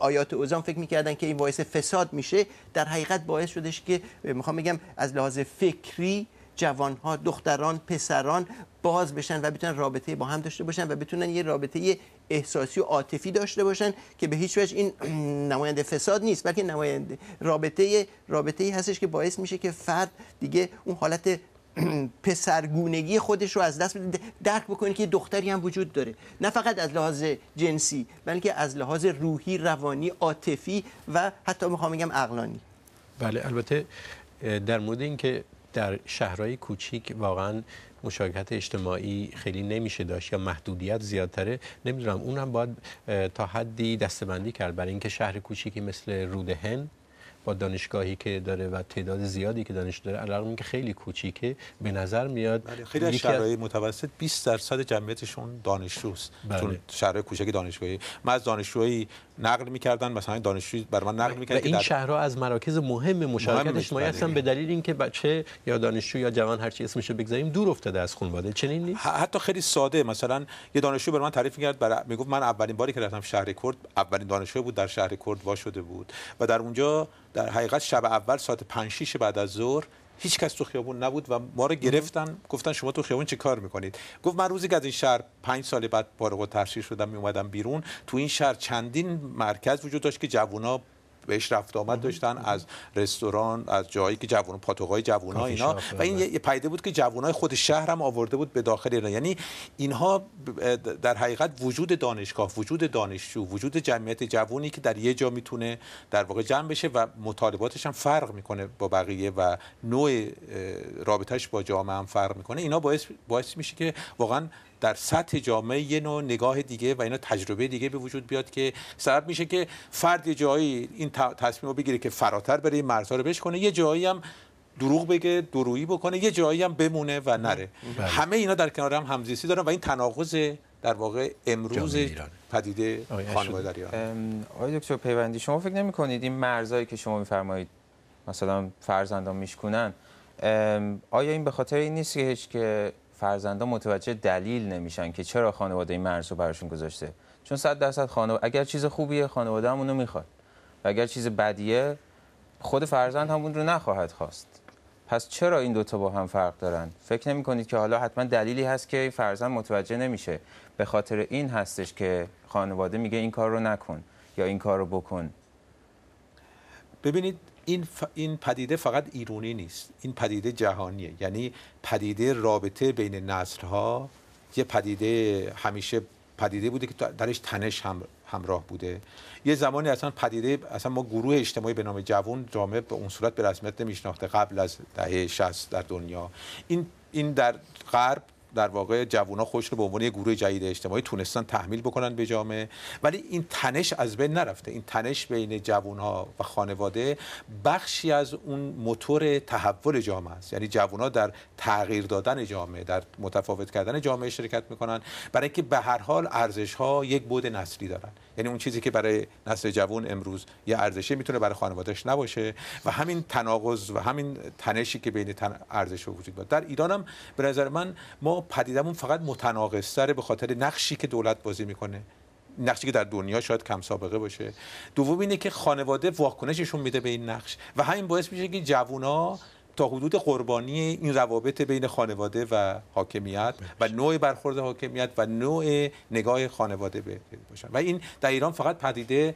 آیات اوزان فکر میکردن که این باعث فساد میشه در حقیقت باعث شدش که میخوام بگم از لحاظ فکری جوانها دختران پسران باز بشن و بتونن رابطه با هم داشته باشن و بتونن یه رابطه احساسی و عاطفی داشته باشن که به هیچ وجه این نماینده فساد نیست بلکه نماینده رابطه رابطه هستش که باعث میشه که فرد دیگه اون حالت پسرگونگی خودش رو از دست درک بکنه که دختری هم وجود داره نه فقط از لحاظ جنسی بلکه از لحاظ روحی روانی عاطفی و حتی میخوام بگم عقلانی بله البته در مورد اینکه در شهرهای کوچیک واقعا مشارکت اجتماعی خیلی نمیشه داشت یا محدودیت زیادتره نمیدونم اونم باید تا حدی دستبندی کرد برای اینکه شهر کوچیکی مثل رودهن با دانشگاهی که داره و تعداد زیادی که دانش داره علاقم که خیلی کوچیکه به نظر میاد بله، خیلی از شهرهای متوسط 20 درصد جمعیتشون دانشجوست بله. چون شهر کوچک دانشگاهی ما از دانشجویی نقل میکردن مثلا دانشجو بر من نقل میکرد این در... شهرها از مراکز مهم مشارکت اجتماعی بله. هستن به دلیل اینکه بچه یا دانشجو یا جوان هر اسمش رو بگذاریم دور افتاده از خانواده چنین نیست حتی خیلی ساده مثلا یه دانشجو بر من تعریف میکرد برای میگفت من اولین باری که رفتم شهر کرد اولین دانشجو بود در شهر کرد وا شده بود و در اونجا در حقیقت شب اول ساعت 5 بعد از ظهر هیچ کس تو خیابون نبود و ما رو گرفتن گفتن شما تو خیابون چه کار میکنید گفت من روزی که از این شهر پنج سال بعد فارغ التحصیل شدم می اومدم بیرون تو این شهر چندین مرکز وجود داشت که جوونا بهش رفت آمد داشتن از رستوران از جایی که جوون پاتوقای جوون ها اینا و این آره. یه پیده بود که جوون های خود شهر هم آورده بود به داخل ایران یعنی اینها در حقیقت وجود دانشگاه وجود دانشجو وجود جمعیت جوونی که در یه جا میتونه در واقع جمع بشه و مطالباتش هم فرق میکنه با بقیه و نوع رابطش با جامعه هم فرق میکنه اینا باعث باعث میشه که واقعا در سطح جامعه یه نوع نگاه دیگه و اینا تجربه دیگه به وجود بیاد که سبب میشه که فرد جایی این تصمیم رو بگیره که فراتر بره این مرزها رو بشکنه یه جایی هم دروغ بگه درویی بکنه یه جایی هم بمونه و نره بله. همه اینا در کنار هم همزیستی دارن و این تناقض در واقع امروز پدیده خانواده در ایران آقای دکتر پیوندی شما فکر نمی کنید این مرزایی که شما میفرمایید مثلا فرزندان میشکنن آیا این به خاطر این نیست که فرزندان متوجه دلیل نمیشن که چرا خانواده این مرز رو براشون گذاشته چون صد درصد خانواده اگر چیز خوبیه خانواده هم اونو میخواد و اگر چیز بدیه خود فرزند هم رو نخواهد خواست پس چرا این دوتا با هم فرق دارن فکر نمی کنید که حالا حتما دلیلی هست که فرزند متوجه نمیشه به خاطر این هستش که خانواده میگه این کار رو نکن یا این کار رو بکن ببینید این, این پدیده فقط ایرونی نیست این پدیده جهانیه یعنی پدیده رابطه بین نسلها یه پدیده همیشه پدیده بوده که درش تنش هم همراه بوده یه زمانی اصلا پدیده اصلا ما گروه اجتماعی به نام جوان جامعه به اون صورت به رسمیت نمیشناخته قبل از دهه 60 در دنیا این این در غرب در واقع جوونا خوش رو به عنوان گروه جدید اجتماعی تونستن تحمیل بکنن به جامعه ولی این تنش از بین نرفته این تنش بین ها و خانواده بخشی از اون موتور تحول جامعه است یعنی جوونا در تغییر دادن جامعه در متفاوت کردن جامعه شرکت میکنن برای اینکه به هر حال ارزش ها یک بود نسلی دارن یعنی اون چیزی که برای نسل جوان امروز یه ارزشه میتونه برای خانوادهش نباشه و همین تناقض و همین تنشی که بین ارزش وجود داره در ایران هم به نظر من ما پدیدمون فقط متناقض سره به خاطر نقشی که دولت بازی میکنه نقشی که در دنیا شاید کم سابقه باشه دوم اینه که خانواده واکنششون میده به این نقش و همین باعث میشه که جوونا تا حدود قربانی این روابط بین خانواده و حاکمیت و نوع برخورد حاکمیت و نوع نگاه خانواده به و این در ایران فقط پدیده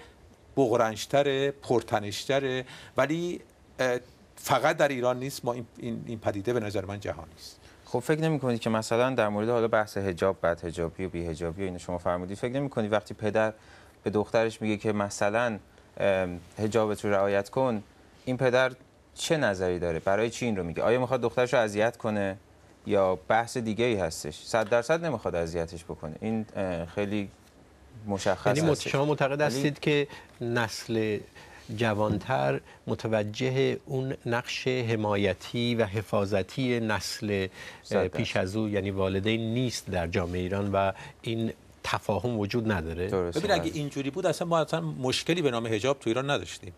بغرنجتره پرتنشتره ولی فقط در ایران نیست ما این, این پدیده به نظر من جهانی است خب فکر نمی کنید که مثلا در مورد حالا بحث حجاب بعد حجابی و بی حجابی و اینو شما فرمودید فکر نمی کنید وقتی پدر به دخترش میگه که مثلا حجابت رو رعایت کن این پدر چه نظری داره برای چی این رو میگه آیا میخواد دخترش رو اذیت کنه یا بحث دیگه ای هستش صد درصد نمیخواد اذیتش بکنه این خیلی مشخص یعنی شما معتقد هستید که نسل جوانتر متوجه اون نقش حمایتی و حفاظتی نسل پیش از او یعنی والدین نیست در جامعه ایران و این تفاهم وجود نداره ببین اگه بله. اینجوری بود اصلا ما اصلا مشکلی به نام حجاب تو ایران نداشتیم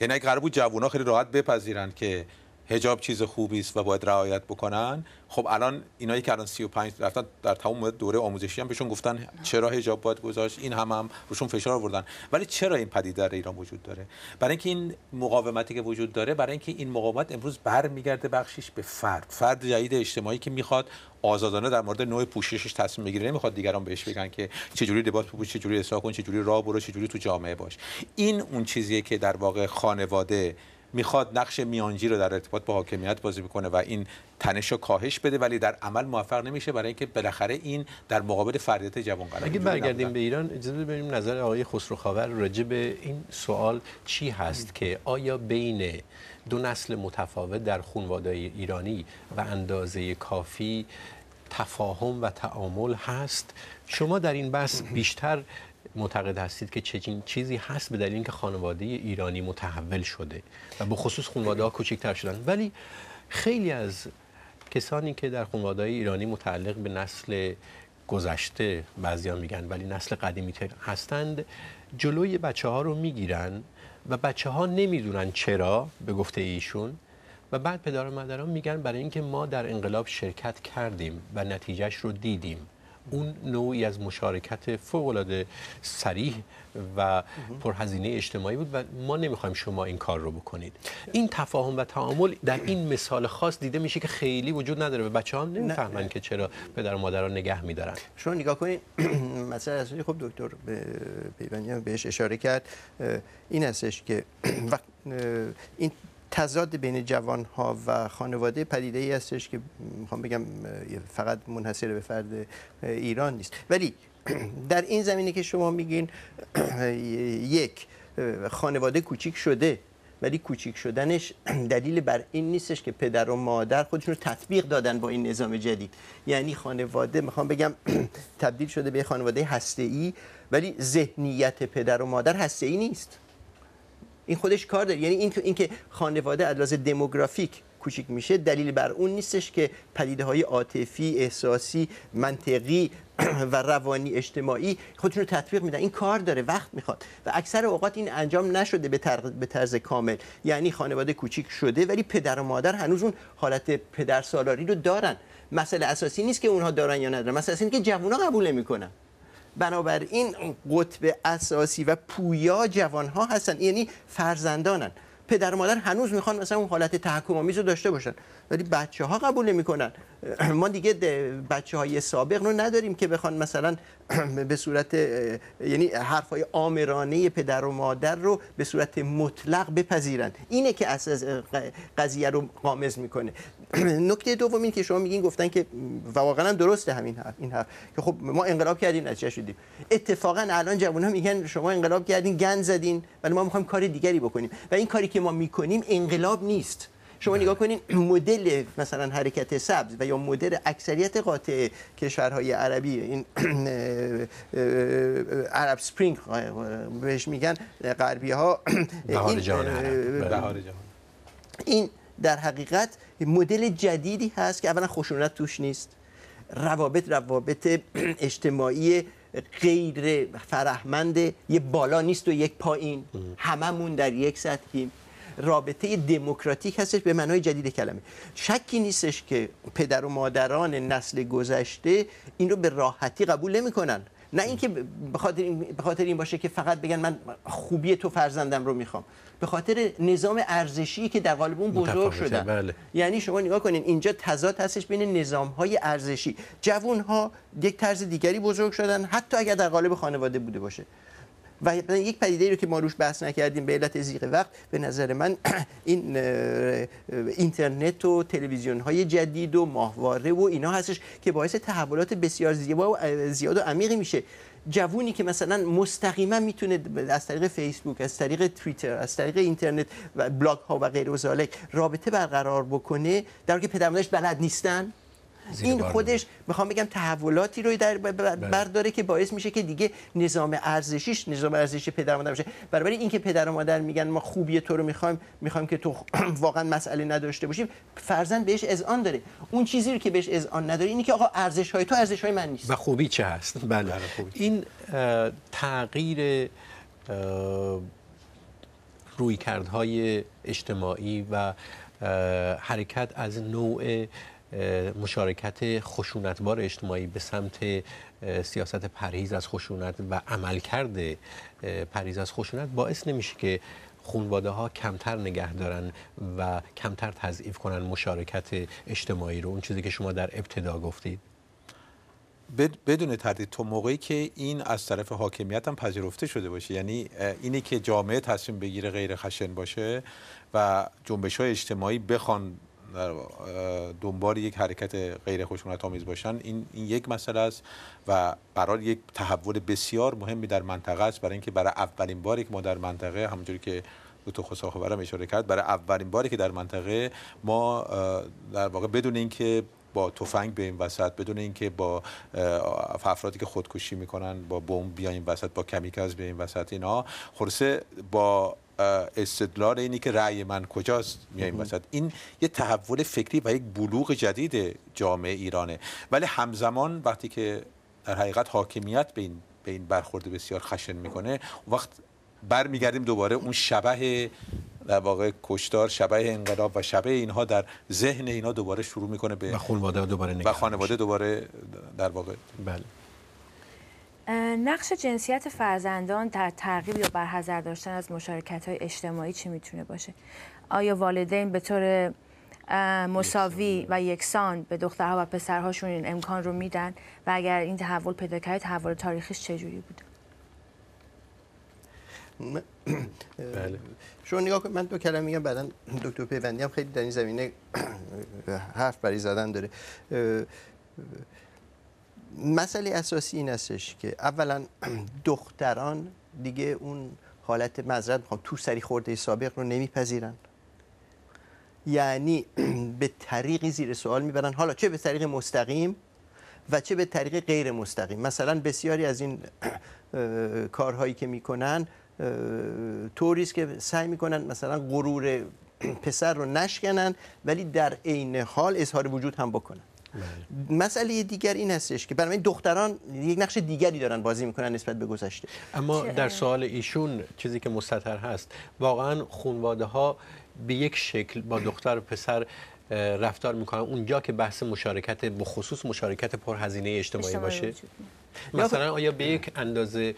یعنی قرار بود جوونا خیلی راحت بپذیرن که هجاب چیز خوبی است و باید رعایت بکنن خب الان اینایی که الان 35 رفتن در تمام مدت دوره آموزشی هم بهشون گفتن چرا هجاب باید گذاشت این هم هم روشون فشار آوردن ولی چرا این پدیده در ایران وجود داره برای اینکه این مقاومتی که وجود داره برای اینکه این مقاومت امروز برمیگرده بخشش به فرد فرد جدید اجتماعی که میخواد آزادانه در مورد نوع پوششش تصمیم بگیره نمیخواد دیگران بهش بگن که چه جوری لباس بپوش جوری کن جوری راه برو جوری تو جامعه باش این اون چیزیه که در واقع خانواده میخواد نقش میانجی رو در ارتباط با حاکمیت بازی بکنه و این تنش رو کاهش بده ولی در عمل موفق نمیشه برای اینکه بالاخره این در مقابل فردیت جوان قرار اگه برگردیم به ایران اجازه بریم نظر آقای خسروخاور خاور به این سوال چی هست که آیا بین دو نسل متفاوت در خانواده ایرانی و اندازه کافی تفاهم و تعامل هست شما در این بحث بیشتر معتقد هستید که چنین چیزی هست به دلیل اینکه خانواده ایرانی متحول شده و به خصوص خانواده ها کوچکتر شدن ولی خیلی از کسانی که در خانواده ایرانی متعلق به نسل گذشته بعضیان میگن ولی نسل قدیمی هستند جلوی بچه ها رو میگیرن و بچه ها نمیدونن چرا به گفته ایشون و بعد پدر و مادران میگن برای اینکه ما در انقلاب شرکت کردیم و نتیجهش رو دیدیم اون نوعی از مشارکت فوقالعاده سریح و پرهزینه اجتماعی بود و ما نمیخوایم شما این کار رو بکنید این تفاهم و تعامل در این مثال خاص دیده میشه که خیلی وجود نداره و بچه ها نمیفهمن که چرا پدر و مادران نگه میدارن شما نگاه کنید مثلا اصلی خب دکتر پیوندیان بهش اشاره کرد این هستش که این تضاد بین جوان ها و خانواده پدیده ای هستش که میخوام بگم فقط منحصر به فرد ایران نیست ولی در این زمینه که شما میگین یک خانواده کوچیک شده ولی کوچیک شدنش دلیل بر این نیستش که پدر و مادر خودشون رو تطبیق دادن با این نظام جدید یعنی خانواده میخوام بگم تبدیل شده به خانواده هسته ای ولی ذهنیت پدر و مادر هسته ای نیست این خودش کار داره یعنی این اینکه خانواده از دموگرافیک کوچیک میشه دلیل بر اون نیستش که پدیده های عاطفی احساسی منطقی و روانی اجتماعی خودشون رو تطبیق میدن این کار داره وقت میخواد و اکثر اوقات این انجام نشده به, طرز کامل یعنی خانواده کوچیک شده ولی پدر و مادر هنوز اون حالت پدر سالاری رو دارن مسئله اساسی نیست که اونها دارن یا ندارن مسئله اینه که جوونا قبول نمیکنن بنابراین قطب اساسی و پویا جوانها هستن یعنی فرزندانن پدر و مادر هنوز میخوان مثلا اون حالت تحکم آمیز رو داشته باشن ولی بچه ها قبول نمیکنن ما دیگه بچه های سابق رو نداریم که بخوان مثلا به صورت یعنی حرف های آمرانه پدر و مادر رو به صورت مطلق بپذیرن اینه که اساس قضیه رو قامز میکنه نکته دوم این که شما میگین گفتن که واقعا درسته همین حرف این حرف که خب ما انقلاب کردیم نتیجه شدیم اتفاقا الان ها میگن شما انقلاب کردین گند زدین ولی ما میخوایم کار دیگری بکنیم و این کاری که ما میکنیم انقلاب نیست شما نگاه کنین مدل مثلا حرکت سبز و یا مدل اکثریت قاطع کشورهای عربی این عرب سپرینگ بهش میگن غربی ها این در حقیقت مدل جدیدی هست که اولا خشونت توش نیست روابط روابط اجتماعی غیر فرهمند یه بالا نیست و یک پایین هممون در یک سطحیم رابطه دموکراتیک هستش به معنای جدید کلمه شکی نیستش که پدر و مادران نسل گذشته این رو به راحتی قبول نمیکنن نه اینکه به خاطر این باشه که فقط بگن من خوبی تو فرزندم رو میخوام به خاطر نظام ارزشی که در قالب اون بزرگ شدن بله. یعنی شما نگاه کنین اینجا تضاد هستش بین نظام های ارزشی جوون ها یک طرز دیگری بزرگ شدن حتی اگر در قالب خانواده بوده باشه و یک پدیده ای رو که ما روش بحث نکردیم به علت زیغ وقت به نظر من این اینترنت و تلویزیون های جدید و ماهواره و اینا هستش که باعث تحولات بسیار زیبا و زیاد و عمیقی میشه جوونی که مثلا مستقیما میتونه از طریق فیسبوک از طریق توییتر از طریق اینترنت و بلاگ ها و غیر و رابطه برقرار بکنه در که پدرمادرش بلد نیستن این خودش میخوام بگم تحولاتی رو در بله. برداره که باعث میشه که دیگه نظام ارزشیش نظام ارزشی پدر مادر باشه برابر اینکه پدر و مادر میگن ما خوبی تو رو میخوایم میخوایم که تو واقعا مسئله نداشته باشیم فرزند بهش آن داره اون چیزی رو که بهش اذعان نداره اینی که آقا ارزش های تو ارزش های من نیست و خوبی چه هست بله این تغییر رویکردهای اجتماعی و حرکت از نوع مشارکت خشونتبار اجتماعی به سمت سیاست پرهیز از خشونت و عملکرد پرهیز از خشونت باعث نمیشه که خونواده ها کمتر نگه دارن و کمتر تضعیف کنن مشارکت اجتماعی رو اون چیزی که شما در ابتدا گفتید بدون تردید تو موقعی که این از طرف حاکمیت هم پذیرفته شده باشه یعنی اینی که جامعه تصمیم بگیره غیر خشن باشه و جنبش های اجتماعی بخوان در دنبال یک حرکت غیر خشونت آمیز باشن این, این یک مسئله است و برای یک تحول بسیار مهمی در منطقه است برای اینکه برای اولین باری که ما در منطقه همونجوری که خصوصا خبرم اشاره کرد برای اولین باری که در منطقه ما در واقع بدون اینکه با تفنگ این وسط بدون اینکه با افرادی که خودکشی میکنن با بمب بیایم وسط با کمیکاز بیایم وسط اینها خرسه با استدلال اینی که رأی من کجاست میایم وسط این یه تحول فکری و یک بلوغ جدید جامعه ایرانه ولی همزمان وقتی که در حقیقت حاکمیت به این به این برخورد بسیار خشن میکنه وقت برمیگردیم دوباره اون شبه در واقع کشتار شبه انقلاب و شبه اینها در ذهن اینها دوباره شروع میکنه به و خانواده دوباره و خانواده دوباره در واقع بله نقش جنسیت فرزندان در ترغیب یا برحضر داشتن از مشارکت های اجتماعی چی میتونه باشه؟ آیا والدین به طور مساوی و یکسان به دخترها و پسرهاشون این امکان رو میدن و اگر این تحول پیدا کرده تحول تاریخیش چجوری بود؟ بله. شما نگاه کنید من دو کلمه میگم بعدا دکتر پیوندی هم خیلی در این زمینه حرف برای زدن داره مسئله اساسی این استش که اولا دختران دیگه اون حالت مذرد میخوام تو سری خورده سابق رو نمیپذیرن یعنی به طریقی زیر سوال میبرن حالا چه به طریق مستقیم و چه به طریق غیر مستقیم مثلا بسیاری از این کارهایی که میکنن طوری که سعی میکنن مثلا غرور پسر رو نشکنن ولی در عین حال اظهار وجود هم بکنن بله. مسئله دیگر این هستش که برای دختران یک نقش دیگری دارن بازی میکنن نسبت به گذشته اما در سوال ایشون چیزی که مستطر هست واقعا خونواده ها به یک شکل با دختر و پسر رفتار میکنن اونجا که بحث مشارکت بخصوص مشارکت پرهزینه اجتماعی, اجتماعی باشه مثلا آیا به یک اندازه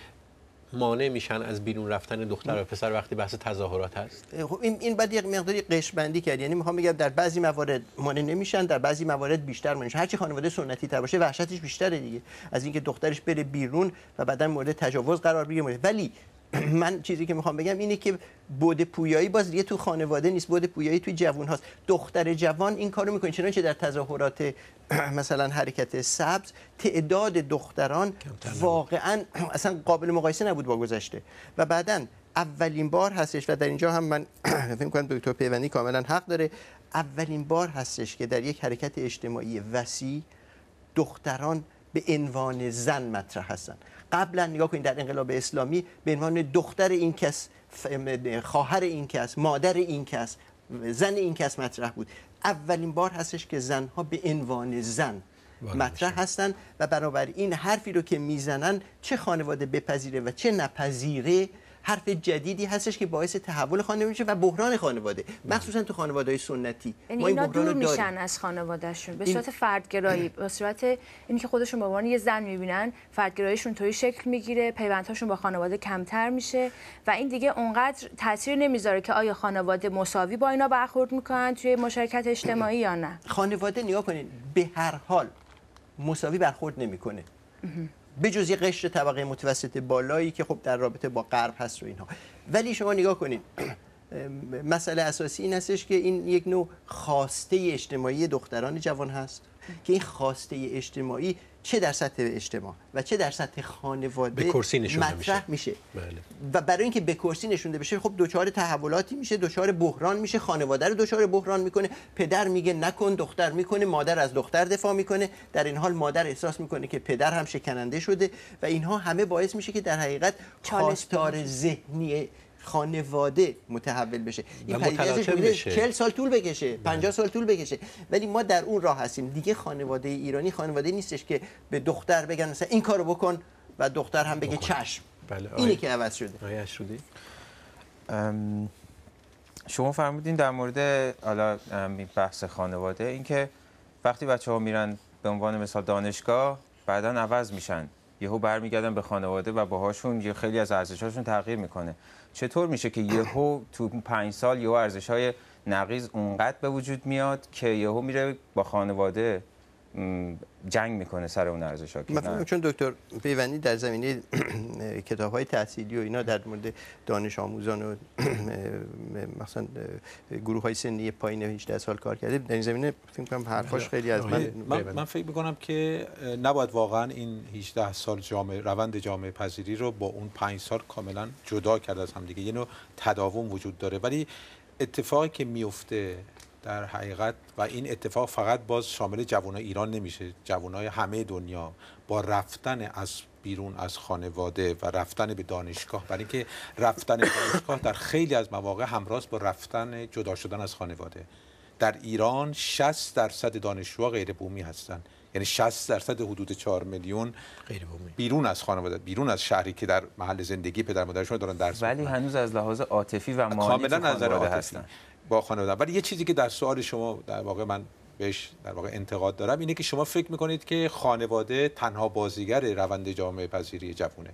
مانع میشن از بیرون رفتن دختر و پسر وقتی بحث تظاهرات هست خب این این بعد یک مقداری قش بندی کرد یعنی میخوام بگم در بعضی موارد مانع نمیشن در بعضی موارد بیشتر مانع هر هرچی خانواده سنتی تر باشه وحشتش بیشتره دیگه از اینکه دخترش بره بیرون و بعدا مورد تجاوز قرار بگیره ولی من چیزی که میخوام بگم اینه که بود پویایی باز یه تو خانواده نیست بود پویایی توی جوان هاست دختر جوان این کارو میکنه چنانچه در تظاهرات مثلا حرکت سبز تعداد دختران واقعا اصلا قابل مقایسه نبود با گذشته و بعدا اولین بار هستش و در اینجا هم من فکر کنم دکتر پیوندی کاملا حق داره اولین بار هستش که در یک حرکت اجتماعی وسیع دختران به عنوان زن مطرح هستند قبلا نگاه کنید در انقلاب اسلامی به عنوان دختر این کس خواهر این کس مادر این کس زن این کس مطرح بود اولین بار هستش که زنها به عنوان زن مطرح هستند و بنابراین حرفی رو که میزنن چه خانواده بپذیره و چه نپذیره حرف جدیدی هستش که باعث تحول خانواده میشه و بحران خانواده مخصوصا تو خانواده سنتی یعنی ما این بحران دور میشن از خانوادهشون به صورت فردگرایی به صورت اینکه خودشون به عنوان یه زن میبینن فردگراییشون توی شکل میگیره پیوندهاشون با خانواده کمتر میشه و این دیگه اونقدر تاثیر نمیذاره که آیا خانواده مساوی با اینا برخورد میکنن توی مشارکت اجتماعی یا نه خانواده نیا کنین به هر حال مساوی برخورد نمیکنه به جزی قشر طبقه متوسط بالایی که خب در رابطه با غرب هست و اینها ولی شما نگاه کنید مسئله اساسی این هستش که این یک نوع خواسته اجتماعی دختران جوان هست که این خواسته اجتماعی چه در سطح اجتماع و چه در سطح خانواده مطرح میشه, بله. و برای اینکه به کرسی نشونده بشه خب دچار تحولاتی میشه دچار بحران میشه خانواده رو دچار بحران میکنه پدر میگه نکن دختر میکنه مادر از دختر دفاع میکنه در این حال مادر احساس میکنه که پدر هم شکننده شده و اینها همه باعث میشه که در حقیقت خواستار ذهنی خانواده متحول بشه این پدیده سال طول بکشه 50 بله. سال طول بکشه ولی ما در اون راه هستیم دیگه خانواده ایرانی خانواده نیستش که به دختر بگن مثلا این کارو بکن و دختر هم بگه چشم بله که عوض شده آیا شدی شما فرمودین در مورد حالا بحث خانواده اینکه وقتی بچه ها میرن به عنوان مثال دانشگاه بعدا عوض میشن یهو برمیگردن به خانواده و باهاشون یه خیلی از ارزشاشون تغییر میکنه چطور میشه که یهو تو پنج سال یهو ارزش های نقیز اونقدر به وجود میاد که یهو میره با خانواده جنگ میکنه سر اون ارزش ها چون دکتر پیوندی در زمینه کتاب های تحصیلی و اینا در مورد دانش آموزان و مثلا گروه های سنی پایین 18 سال کار کرده در این زمینه فکر کنم حرفاش خیلی از من من, من فکر میکنم که نباید واقعا این 18 سال جامعه روند جامعه پذیری رو با اون 5 سال کاملا جدا کرد از همدیگه یه نوع تداوم وجود داره ولی اتفاقی که میفته در حقیقت و این اتفاق فقط باز شامل جوانای ایران نمیشه جوانای همه دنیا با رفتن از بیرون از خانواده و رفتن به دانشگاه برای اینکه رفتن به دانشگاه در خیلی از مواقع همراست با رفتن جدا شدن از خانواده در ایران 60 درصد دانشجوها غیر بومی هستند یعنی 60 درصد حدود 4 میلیون بیرون از خانواده بیرون از شهری که در محل زندگی پدر مادرشون دارن درس ولی هنوز از لحاظ عاطفی و مالی کاملا نظر هستن با خانواده ولی یه چیزی که در سوال شما در واقع من بهش در واقع انتقاد دارم اینه که شما فکر میکنید که خانواده تنها بازیگر روند جامعه پذیری جوونه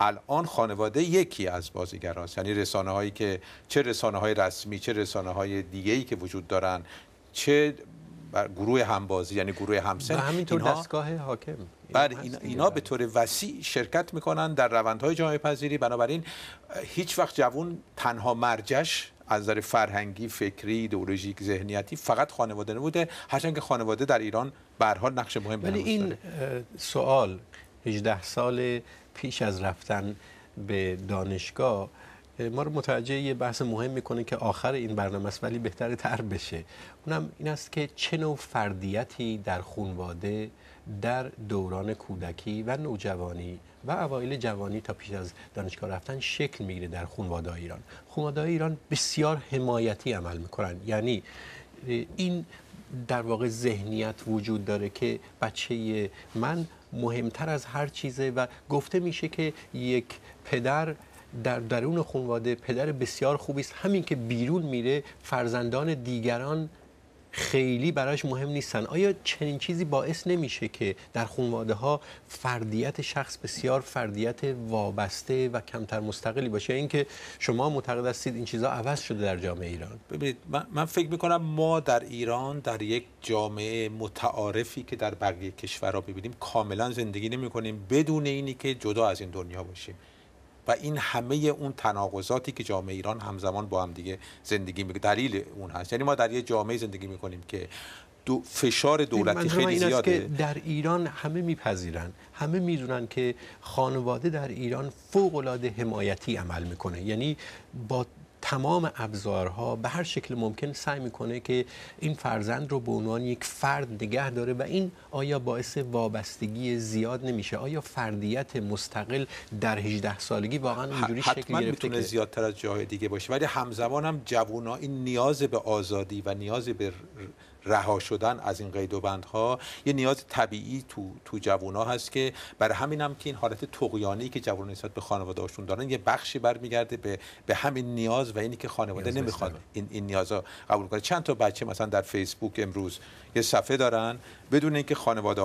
الان خانواده یکی از بازیگر یعنی رسانه هایی که چه رسانه های رسمی چه رسانه های دیگه ای که وجود دارن چه بر گروه همبازی یعنی گروه همسن همینطور دستگاه حاکم اینا, بله، به بله. طور وسیع شرکت میکنن در روندهای جامعه پذیری بنابراین هیچ وقت جوون تنها مرجش از فرهنگی فکری ایدئولوژیک ذهنیتی فقط خانواده نبوده هرچند که خانواده در ایران به نقش مهم ولی این سوال 18 سال پیش از رفتن به دانشگاه ما رو متوجه یه بحث مهم میکنه که آخر این برنامه است ولی بهتر تر بشه اونم این است که چه نوع فردیتی در خونواده در دوران کودکی و نوجوانی و اوایل جوانی تا پیش از دانشگاه رفتن شکل میگیره در خانواده ایران خانواده ایران بسیار حمایتی عمل میکنن یعنی این در واقع ذهنیت وجود داره که بچه من مهمتر از هر چیزه و گفته میشه که یک پدر در درون خانواده پدر بسیار خوبی است همین که بیرون میره فرزندان دیگران خیلی براش مهم نیستن آیا چنین چیزی باعث نمیشه که در خونواده ها فردیت شخص بسیار فردیت وابسته و کمتر مستقلی باشه اینکه شما معتقد هستید این چیزها عوض شده در جامعه ایران ببینید من, من فکر میکنم ما در ایران در یک جامعه متعارفی که در بقیه کشورها ببینیم کاملا زندگی نمیکنیم بدون اینی که جدا از این دنیا باشیم و این همه اون تناقضاتی که جامعه ایران همزمان با هم دیگه زندگی میکنه دلیل اون هست یعنی ما در یه جامعه زندگی میکنیم که دو فشار دولتی خیلی زیاده که در ایران همه میپذیرن همه میدونن که خانواده در ایران فوق العاده حمایتی عمل میکنه یعنی با تمام ابزارها به هر شکل ممکن سعی میکنه که این فرزند رو به عنوان یک فرد نگه داره و این آیا باعث وابستگی زیاد نمیشه آیا فردیت مستقل در 18 سالگی واقعا اینجوری شکل گرفته میتونه زیادتر از جاهای دیگه باشه ولی همزمان هم جوونا این نیاز به آزادی و نیاز به رها شدن از این قید و بندها یه نیاز طبیعی تو تو جوونا هست که برای همین هم که این حالت تقیانی که جوون نسبت به خانواده‌هاشون دارن یه بخشی برمیگرده به به همین نیاز و اینی که خانواده نمیخواد این این نیازا قبول کنه چند تا بچه مثلا در فیسبوک امروز یه صفحه دارن بدون اینکه خانواده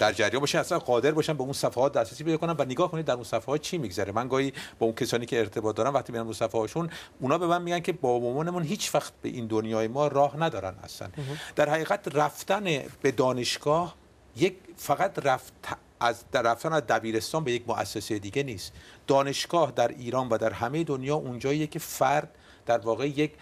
در جریان باشین اصلا قادر باشن به اون صفحات دسترسی پیدا کنن و نگاه کنید در اون ها چی میگذره من گاهی با اون کسانی که ارتباط دارم وقتی میرم رو صفحه هاشون اونا به من میگن که با مامانمون هیچ وقت به این دنیای ما راه ندارن اصلا در حقیقت رفتن به دانشگاه یک فقط رفت از در رفتن از دبیرستان به یک مؤسسه دیگه نیست دانشگاه در ایران و در همه دنیا اونجاییه که فرد در واقع یک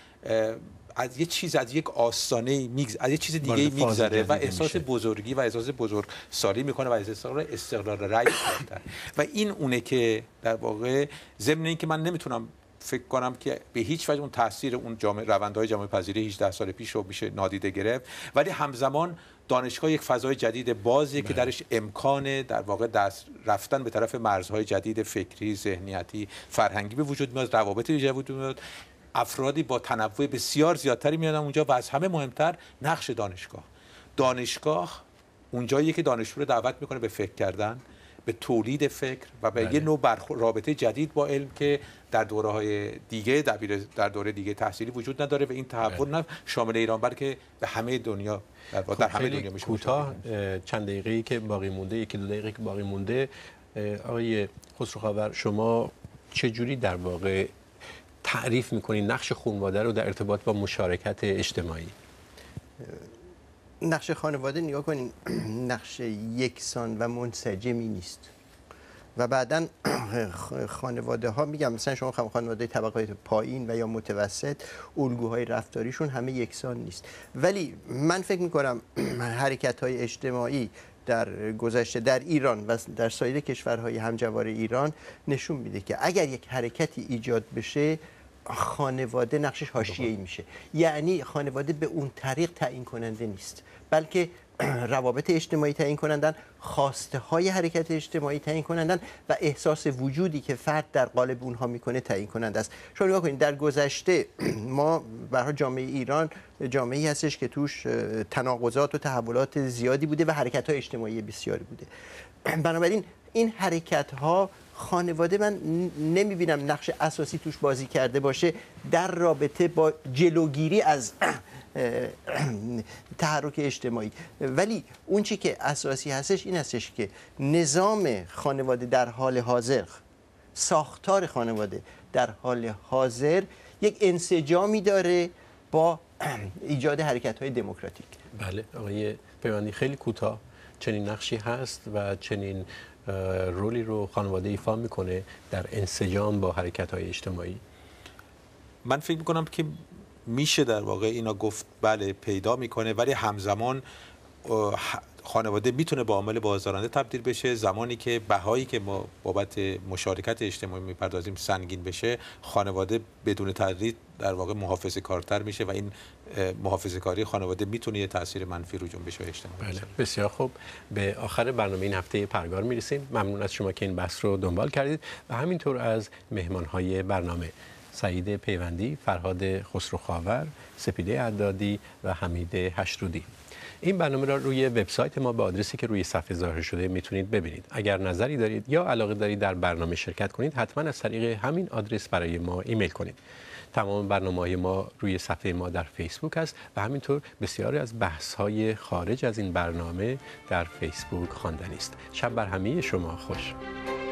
از یه چیز از یک آستانه میگز از یه چیز دیگه میگذره و احساس بزرگی و احساس بزرگ سالی میکنه و از استقلال استقلال کردن و این اونه که در واقع ضمن اینکه من نمیتونم فکر کنم که به هیچ وجه اون تاثیر اون جامعه روندهای جامعه پذیری 18 سال پیش رو میشه نادیده گرفت ولی همزمان دانشگاه یک فضای جدید بازیه که بله. درش امکان در واقع دست رفتن به طرف مرزهای جدید فکری، ذهنیتی، فرهنگی به وجود میاد، روابط وجود میاد افرادی با تنوع بسیار زیادتری میادن اونجا و از همه مهمتر نقش دانشگاه دانشگاه اونجاییه که دانشجو رو دعوت میکنه به فکر کردن به تولید فکر و به یه بله. نوع برخ... رابطه جدید با علم که در دوره های دیگه دبیر در دوره دیگه تحصیلی وجود نداره و این تحول بله. نه شامل ایران بلکه به همه دنیا در, خب در همه دنیا میشه کوتاه چند دقیقه که باقی مونده یک دو دقیقه که باقی مونده آقای خسرو شما چه جوری در واقع تعریف میکنید نقش خانواده رو در ارتباط با مشارکت اجتماعی نقش خانواده نگاه کنین نقش یکسان و منسجمی نیست و بعدا خانواده ها میگم مثلا شما خانواده طبقات پایین و یا متوسط الگوهای رفتاریشون همه یکسان نیست ولی من فکر میکنم حرکت های اجتماعی در گذشته در ایران و در سایر کشورهای همجوار ایران نشون میده که اگر یک حرکتی ایجاد بشه خانواده نقشش حاشیه‌ای بله. میشه یعنی خانواده به اون طریق تعیین کننده نیست بلکه روابط اجتماعی تعیین کنندن خواسته های حرکت اجتماعی تعیین کنندن و احساس وجودی که فرد در قالب اونها میکنه تعیین کننده است شما نگاه کنید در گذشته ما برای جامعه ایران جامعه ای هستش که توش تناقضات و تحولات زیادی بوده و حرکت های اجتماعی بسیاری بوده بنابراین این حرکت ها خانواده من نمیبینم نقش اساسی توش بازی کرده باشه در رابطه با جلوگیری از تحرک اجتماعی ولی اون چی که اساسی هستش این هستش که نظام خانواده در حال حاضر ساختار خانواده در حال حاضر یک انسجامی داره با ایجاد حرکت های دموکراتیک بله آقای پیمانی خیلی کوتاه چنین نقشی هست و چنین رولی رو خانواده ایفا میکنه در انسجام با حرکت های اجتماعی من فکر میکنم که میشه در واقع اینا گفت بله پیدا میکنه ولی همزمان خانواده میتونه با عامل بازدارنده تبدیل بشه زمانی که بهایی که ما بابت مشارکت اجتماعی میپردازیم سنگین بشه خانواده بدون تردید در واقع محافظه کارتر میشه و این محافظه کاری خانواده میتونه یه تاثیر منفی رو جنبش بله. بسیار خوب به آخر برنامه این هفته پرگار میرسیم ممنون از شما که این بحث رو دنبال کردید و همینطور از مهمانهای برنامه سعید پیوندی، فرهاد خسروخاور، سپیده عدادی و حمید هشرودی این برنامه را روی وبسایت ما به آدرسی که روی صفحه ظاهر شده میتونید ببینید اگر نظری دارید یا علاقه دارید در برنامه شرکت کنید حتما از طریق همین آدرس برای ما ایمیل کنید تمام برنامه های ما روی صفحه ما در فیسبوک هست و همینطور بسیاری از بحث های خارج از این برنامه در فیسبوک خواندنی است شب بر همه شما خوش